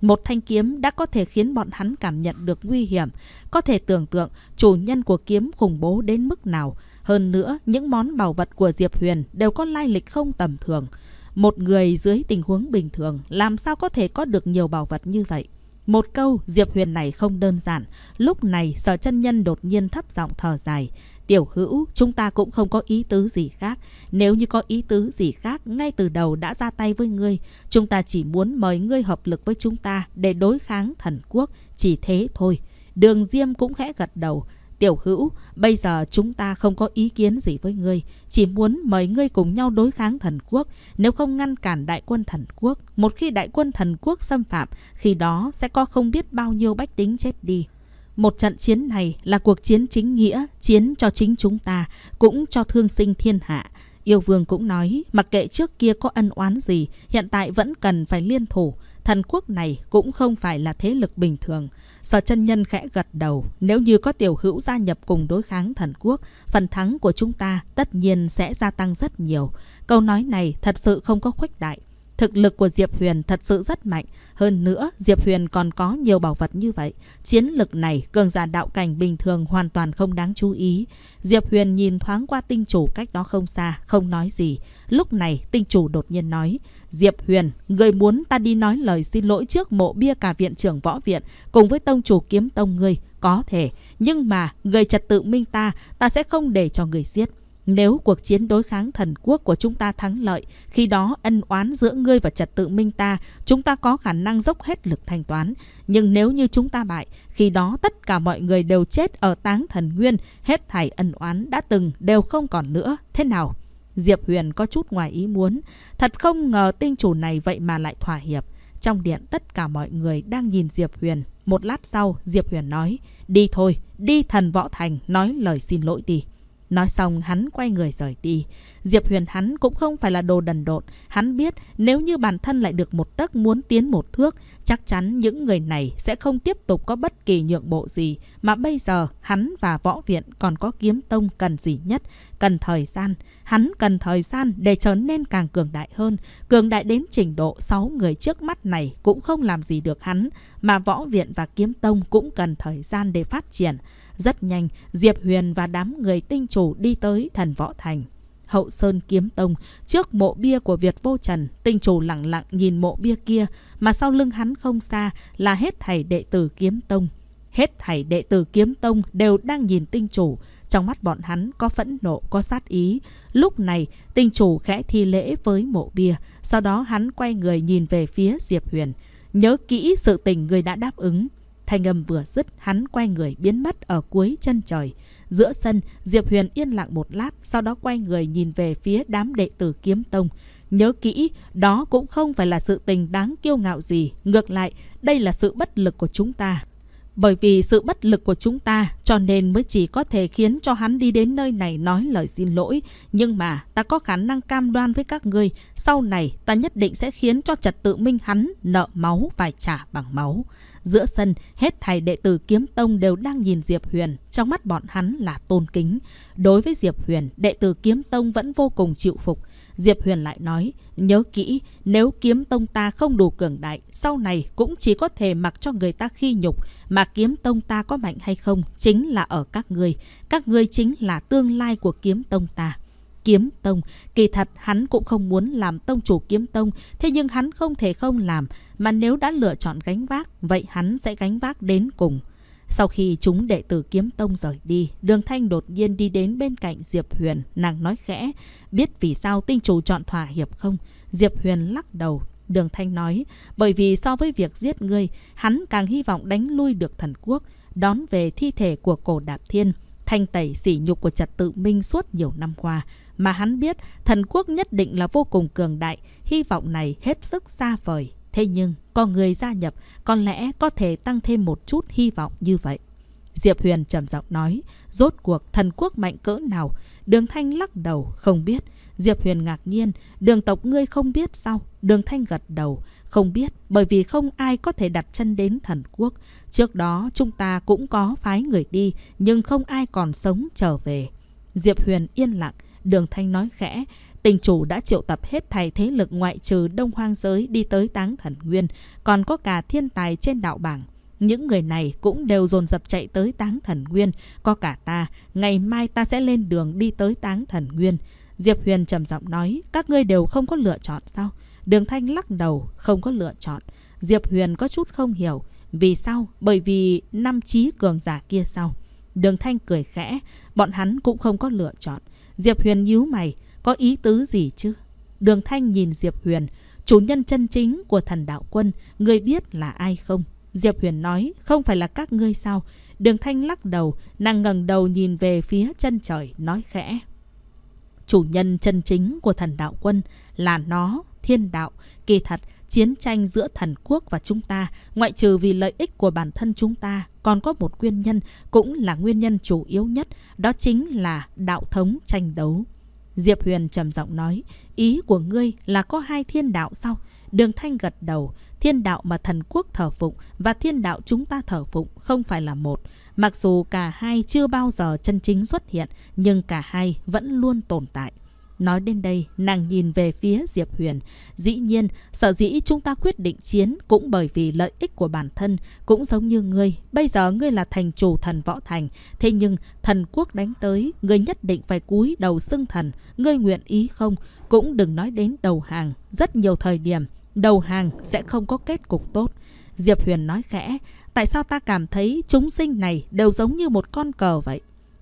Một thanh kiếm đã có thể khiến bọn hắn cảm nhận được nguy hiểm. Có thể tưởng tượng chủ nhân của kiếm khủng bố đến mức nào. Hơn nữa, những món bảo vật của Diệp Huyền đều có lai lịch không tầm thường. Một người dưới tình huống bình thường làm sao có thể có được nhiều bảo vật như vậy? Một câu Diệp Huyền này không đơn giản. Lúc này sở chân nhân đột nhiên thấp giọng thở dài. Tiểu hữu, chúng ta cũng không có ý tứ gì khác. Nếu như có ý tứ gì khác, ngay từ đầu đã ra tay với ngươi. Chúng ta chỉ muốn mời ngươi hợp lực với chúng ta để đối kháng thần quốc. Chỉ thế thôi. Đường Diêm cũng khẽ gật đầu. Tiểu hữu, bây giờ chúng ta không có ý kiến gì với ngươi, chỉ muốn mời ngươi cùng nhau đối kháng thần quốc, nếu không ngăn cản đại quân thần quốc. Một khi đại quân thần quốc xâm phạm, khi đó sẽ có không biết bao nhiêu bách tính chết đi. Một trận chiến này là cuộc chiến chính nghĩa, chiến cho chính chúng ta, cũng cho thương sinh thiên hạ. Yêu vương cũng nói, mặc kệ trước kia có ân oán gì, hiện tại vẫn cần phải liên thủ. Thần quốc này cũng không phải là thế lực bình thường. Sở chân nhân khẽ gật đầu, nếu như có tiểu hữu gia nhập cùng đối kháng thần quốc, phần thắng của chúng ta tất nhiên sẽ gia tăng rất nhiều. Câu nói này thật sự không có khuếch đại. Thực lực của Diệp Huyền thật sự rất mạnh. Hơn nữa, Diệp Huyền còn có nhiều bảo vật như vậy. Chiến lực này, cường giả đạo cảnh bình thường hoàn toàn không đáng chú ý. Diệp Huyền nhìn thoáng qua tinh chủ cách đó không xa, không nói gì. Lúc này, tinh chủ đột nhiên nói. Diệp Huyền, người muốn ta đi nói lời xin lỗi trước mộ bia cả viện trưởng võ viện, cùng với tông chủ kiếm tông ngươi, có thể. Nhưng mà, người trật tự minh ta, ta sẽ không để cho người giết. Nếu cuộc chiến đối kháng thần quốc của chúng ta thắng lợi, khi đó ân oán giữa ngươi và trật tự minh ta, chúng ta có khả năng dốc hết lực thanh toán. Nhưng nếu như chúng ta bại, khi đó tất cả mọi người đều chết ở táng thần nguyên, hết thảy ân oán đã từng đều không còn nữa. Thế nào? Diệp Huyền có chút ngoài ý muốn. Thật không ngờ tinh chủ này vậy mà lại thỏa hiệp. Trong điện tất cả mọi người đang nhìn Diệp Huyền. Một lát sau, Diệp Huyền nói, đi thôi, đi thần võ thành, nói lời xin lỗi đi. Nói xong hắn quay người rời đi. Diệp Huyền hắn cũng không phải là đồ đần độn. Hắn biết nếu như bản thân lại được một tấc muốn tiến một thước, chắc chắn những người này sẽ không tiếp tục có bất kỳ nhượng bộ gì mà bây giờ hắn và võ viện còn có kiếm tông cần gì nhất. Cần thời gian. Hắn cần thời gian để trở nên càng cường đại hơn. Cường đại đến trình độ 6 người trước mắt này cũng không làm gì được hắn. Mà võ viện và kiếm tông cũng cần thời gian để phát triển. Rất nhanh, Diệp Huyền và đám người tinh chủ đi tới thần võ thành. Hậu Sơn Kiếm Tông, trước mộ bia của Việt Vô Trần, tinh chủ lặng lặng nhìn mộ bia kia, mà sau lưng hắn không xa là hết thảy đệ tử Kiếm Tông. Hết thảy đệ tử Kiếm Tông đều đang nhìn tinh chủ, trong mắt bọn hắn có phẫn nộ, có sát ý. Lúc này, tinh chủ khẽ thi lễ với mộ bia, sau đó hắn quay người nhìn về phía Diệp Huyền. Nhớ kỹ sự tình người đã đáp ứng, Thanh âm vừa dứt, hắn quay người biến mất ở cuối chân trời. Giữa sân, Diệp Huyền yên lặng một lát, sau đó quay người nhìn về phía đám đệ tử kiếm tông. Nhớ kỹ, đó cũng không phải là sự tình đáng kiêu ngạo gì. Ngược lại, đây là sự bất lực của chúng ta. Bởi vì sự bất lực của chúng ta cho nên mới chỉ có thể khiến cho hắn đi đến nơi này nói lời xin lỗi. Nhưng mà ta có khả năng cam đoan với các ngươi, sau này ta nhất định sẽ khiến cho trật tự minh hắn nợ máu phải trả bằng máu. Giữa sân, hết thầy đệ tử kiếm tông đều đang nhìn Diệp Huyền, trong mắt bọn hắn là tôn kính. Đối với Diệp Huyền, đệ tử kiếm tông vẫn vô cùng chịu phục. Diệp Huyền lại nói, nhớ kỹ, nếu kiếm tông ta không đủ cường đại, sau này cũng chỉ có thể mặc cho người ta khi nhục, mà kiếm tông ta có mạnh hay không chính là ở các người các người chính là tương lai của kiếm tông ta. Kiếm Tông, kỳ thật hắn cũng không muốn làm tông chủ Kiếm Tông, thế nhưng hắn không thể không làm, mà nếu đã lựa chọn gánh vác, vậy hắn sẽ gánh vác đến cùng. Sau khi chúng đệ tử kiếm tông rời đi, Đường Thanh đột nhiên đi đến bên cạnh Diệp Huyền, nàng nói khẽ, biết vì sao tinh chủ chọn thỏa hiệp không? Diệp Huyền lắc đầu, Đường Thanh nói, bởi vì so với việc giết ngươi, hắn càng hy vọng đánh lui được thần quốc, đón về thi thể của cổ đạp thiên, thanh tẩy sỉ nhục của trật tự minh suốt nhiều năm qua. Mà hắn biết thần quốc nhất định là vô cùng cường đại, hy vọng này hết sức xa vời. Thế nhưng, có người gia nhập có lẽ có thể tăng thêm một chút hy vọng như vậy. Diệp Huyền trầm giọng nói, rốt cuộc thần quốc mạnh cỡ nào? Đường Thanh lắc đầu, không biết. Diệp Huyền ngạc nhiên, đường tộc ngươi không biết sao? Đường Thanh gật đầu, không biết, bởi vì không ai có thể đặt chân đến thần quốc. Trước đó chúng ta cũng có phái người đi, nhưng không ai còn sống trở về. Diệp Huyền yên lặng, đường Thanh nói khẽ, Tình chủ đã triệu tập hết thầy thế lực ngoại trừ đông hoang giới đi tới táng thần nguyên, còn có cả thiên tài trên đạo bảng. Những người này cũng đều dồn dập chạy tới táng thần nguyên, có cả ta, ngày mai ta sẽ lên đường đi tới táng thần nguyên. Diệp Huyền trầm giọng nói, các ngươi đều không có lựa chọn sao? Đường Thanh lắc đầu, không có lựa chọn. Diệp Huyền có chút không hiểu, vì sao? Bởi vì năm trí cường giả kia sao? Đường Thanh cười khẽ, bọn hắn cũng không có lựa chọn. Diệp Huyền nhíu mày, có ý tứ gì chứ? Đường Thanh nhìn Diệp Huyền, chủ nhân chân chính của thần đạo quân, người biết là ai không? Diệp Huyền nói, không phải là các ngươi sao? Đường Thanh lắc đầu, nàng ngẩng đầu nhìn về phía chân trời, nói khẽ. Chủ nhân chân chính của thần đạo quân là nó, thiên đạo. Kỳ thật, chiến tranh giữa thần quốc và chúng ta, ngoại trừ vì lợi ích của bản thân chúng ta, còn có một nguyên nhân, cũng là nguyên nhân chủ yếu nhất, đó chính là đạo thống tranh đấu. Diệp Huyền trầm giọng nói, ý của ngươi là có hai thiên đạo sao? Đường Thanh gật đầu, thiên đạo mà thần quốc thờ phụng và thiên đạo chúng ta thờ phụng không phải là một. Mặc dù cả hai chưa bao giờ chân chính xuất hiện, nhưng cả hai vẫn luôn tồn tại. Nói đến đây, nàng nhìn về phía Diệp Huyền. Dĩ nhiên, sợ dĩ chúng ta quyết định chiến cũng bởi vì lợi ích của bản thân, cũng giống như ngươi. Bây giờ ngươi là thành chủ thần võ thành, thế nhưng thần quốc đánh tới, ngươi nhất định phải cúi đầu xưng thần. Ngươi nguyện ý không? Cũng đừng nói đến đầu hàng. Rất nhiều thời điểm, đầu hàng sẽ không có kết cục tốt. Diệp Huyền nói khẽ, tại sao ta cảm thấy chúng sinh này đều giống như một con cờ vậy?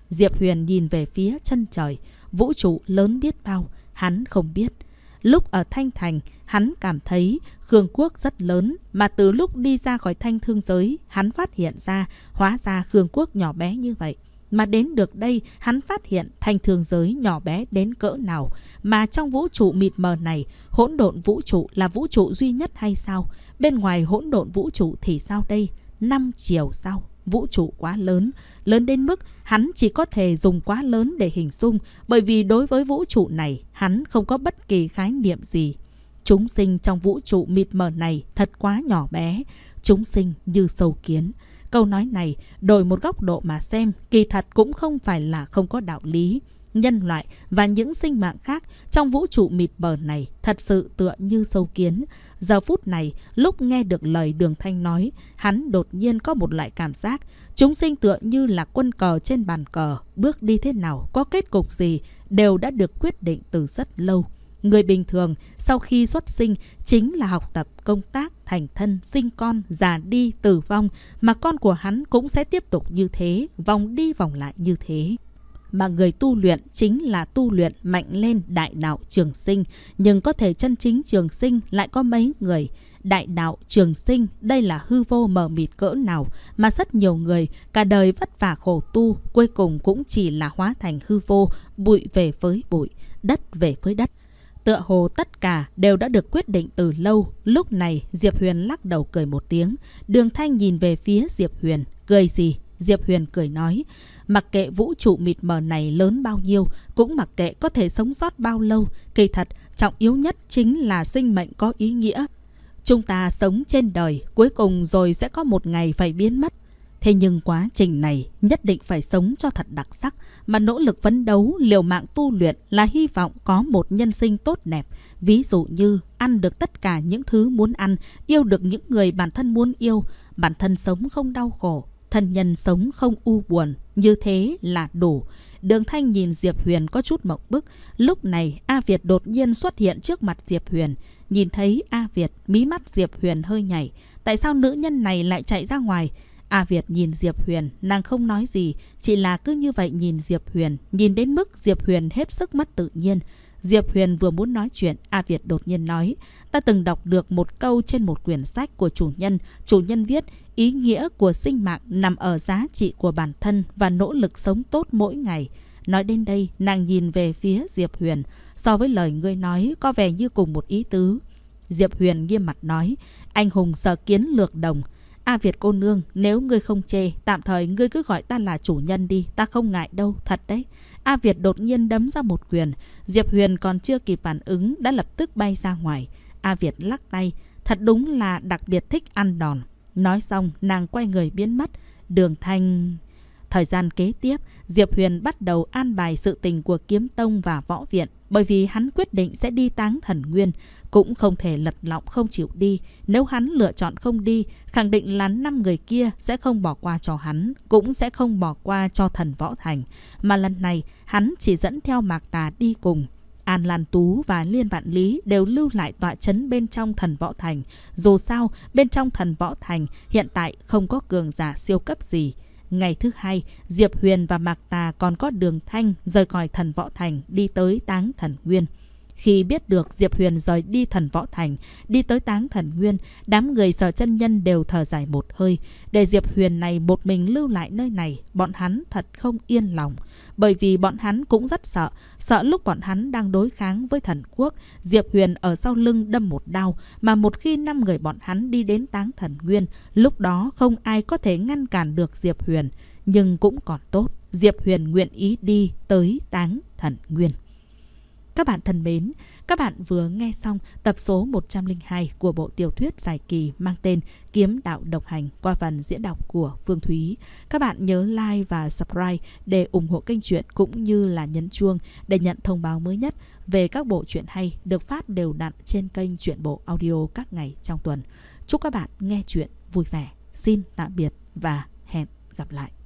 Diệp Huyền nhìn về phía chân trời vũ trụ lớn biết bao, hắn không biết. Lúc ở Thanh Thành, hắn cảm thấy Khương Quốc rất lớn, mà từ lúc đi ra khỏi Thanh Thương Giới, hắn phát hiện ra, hóa ra Khương Quốc nhỏ bé như vậy. Mà đến được đây, hắn phát hiện thanh thương giới nhỏ bé đến cỡ nào. Mà trong vũ trụ mịt mờ này, hỗn độn vũ trụ là vũ trụ duy nhất hay sao? Bên ngoài hỗn độn vũ trụ thì sao đây? Năm chiều sau vũ trụ quá lớn, lớn đến mức hắn chỉ có thể dùng quá lớn để hình dung bởi vì đối với vũ trụ này hắn không có bất kỳ khái niệm gì. Chúng sinh trong vũ trụ mịt mờ này thật quá nhỏ bé, chúng sinh như sâu kiến. Câu nói này đổi một góc độ mà xem kỳ thật cũng không phải là không có đạo lý. Nhân loại và những sinh mạng khác trong vũ trụ mịt mờ này thật sự tựa như sâu kiến. Giờ phút này, lúc nghe được lời Đường Thanh nói, hắn đột nhiên có một loại cảm giác. Chúng sinh tựa như là quân cờ trên bàn cờ, bước đi thế nào, có kết cục gì, đều đã được quyết định từ rất lâu. Người bình thường, sau khi xuất sinh, chính là học tập, công tác, thành thân, sinh con, già đi, tử vong, mà con của hắn cũng sẽ tiếp tục như thế, vòng đi vòng lại như thế mà người tu luyện chính là tu luyện mạnh lên đại đạo trường sinh, nhưng có thể chân chính trường sinh lại có mấy người. Đại đạo trường sinh đây là hư vô mờ mịt cỡ nào mà rất nhiều người cả đời vất vả khổ tu cuối cùng cũng chỉ là hóa thành hư vô, bụi về với bụi, đất về với đất. Tựa hồ tất cả đều đã được quyết định từ lâu. Lúc này Diệp Huyền lắc đầu cười một tiếng. Đường Thanh nhìn về phía Diệp Huyền. Cười gì? Diệp Huyền cười nói. Mặc kệ vũ trụ mịt mờ này lớn bao nhiêu, cũng mặc kệ có thể sống sót bao lâu, kỳ thật, trọng yếu nhất chính là sinh mệnh có ý nghĩa. Chúng ta sống trên đời, cuối cùng rồi sẽ có một ngày phải biến mất. Thế nhưng quá trình này nhất định phải sống cho thật đặc sắc, mà nỗ lực phấn đấu, liều mạng tu luyện là hy vọng có một nhân sinh tốt đẹp. Ví dụ như ăn được tất cả những thứ muốn ăn, yêu được những người bản thân muốn yêu, bản thân sống không đau khổ, thân nhân sống không u buồn, như thế là đủ. Đường Thanh nhìn Diệp Huyền có chút mộng bức. Lúc này A Việt đột nhiên xuất hiện trước mặt Diệp Huyền. Nhìn thấy A Việt, mí mắt Diệp Huyền hơi nhảy. Tại sao nữ nhân này lại chạy ra ngoài? A Việt nhìn Diệp Huyền, nàng không nói gì, chỉ là cứ như vậy nhìn Diệp Huyền, nhìn đến mức Diệp Huyền hết sức mất tự nhiên. Diệp Huyền vừa muốn nói chuyện, A Việt đột nhiên nói, ta từng đọc được một câu trên một quyển sách của chủ nhân. Chủ nhân viết, ý nghĩa của sinh mạng nằm ở giá trị của bản thân và nỗ lực sống tốt mỗi ngày. Nói đến đây, nàng nhìn về phía Diệp Huyền. So với lời ngươi nói, có vẻ như cùng một ý tứ. Diệp Huyền nghiêm mặt nói, anh hùng sở kiến lược đồng. A Việt cô nương, nếu ngươi không chê, tạm thời ngươi cứ gọi ta là chủ nhân đi, ta không ngại đâu, thật đấy. A Việt đột nhiên đấm ra một quyền, Diệp Huyền còn chưa kịp phản ứng đã lập tức bay ra ngoài. A Việt lắc tay, thật đúng là đặc biệt thích ăn đòn. Nói xong, nàng quay người biến mất. Đường Thanh... Thời gian kế tiếp, Diệp Huyền bắt đầu an bài sự tình của Kiếm Tông và Võ Viện. Bởi vì hắn quyết định sẽ đi táng thần nguyên, cũng không thể lật lọng không chịu đi. Nếu hắn lựa chọn không đi, khẳng định là năm người kia sẽ không bỏ qua cho hắn, cũng sẽ không bỏ qua cho thần Võ Thành. Mà lần này, hắn chỉ dẫn theo Mạc Tà đi cùng. An Lan Tú và Liên Vạn Lý đều lưu lại tọa chấn bên trong thần võ thành. Dù sao, bên trong thần võ thành hiện tại không có cường giả siêu cấp gì. Ngày thứ hai, Diệp Huyền và Mạc Tà còn có đường thanh rời khỏi thần võ thành đi tới táng thần nguyên. Khi biết được Diệp Huyền rời đi thần võ thành, đi tới táng thần nguyên, đám người sở chân nhân đều thở dài một hơi. Để Diệp Huyền này một mình lưu lại nơi này, bọn hắn thật không yên lòng. Bởi vì bọn hắn cũng rất sợ, sợ lúc bọn hắn đang đối kháng với thần quốc, Diệp Huyền ở sau lưng đâm một đau, mà một khi năm người bọn hắn đi đến táng thần nguyên, lúc đó không ai có thể ngăn cản được Diệp Huyền. Nhưng cũng còn tốt, Diệp Huyền nguyện ý đi tới táng thần nguyên. Các bạn thân mến, các bạn vừa nghe xong tập số 102 của bộ tiểu thuyết dài kỳ mang tên Kiếm Đạo Độc Hành qua phần diễn đọc của Phương Thúy. Các bạn nhớ like và subscribe để ủng hộ kênh truyện cũng như là nhấn chuông để nhận thông báo mới nhất về các bộ truyện hay được phát đều đặn trên kênh truyện bộ audio các ngày trong tuần. Chúc các bạn nghe truyện vui vẻ. Xin tạm biệt và hẹn gặp lại.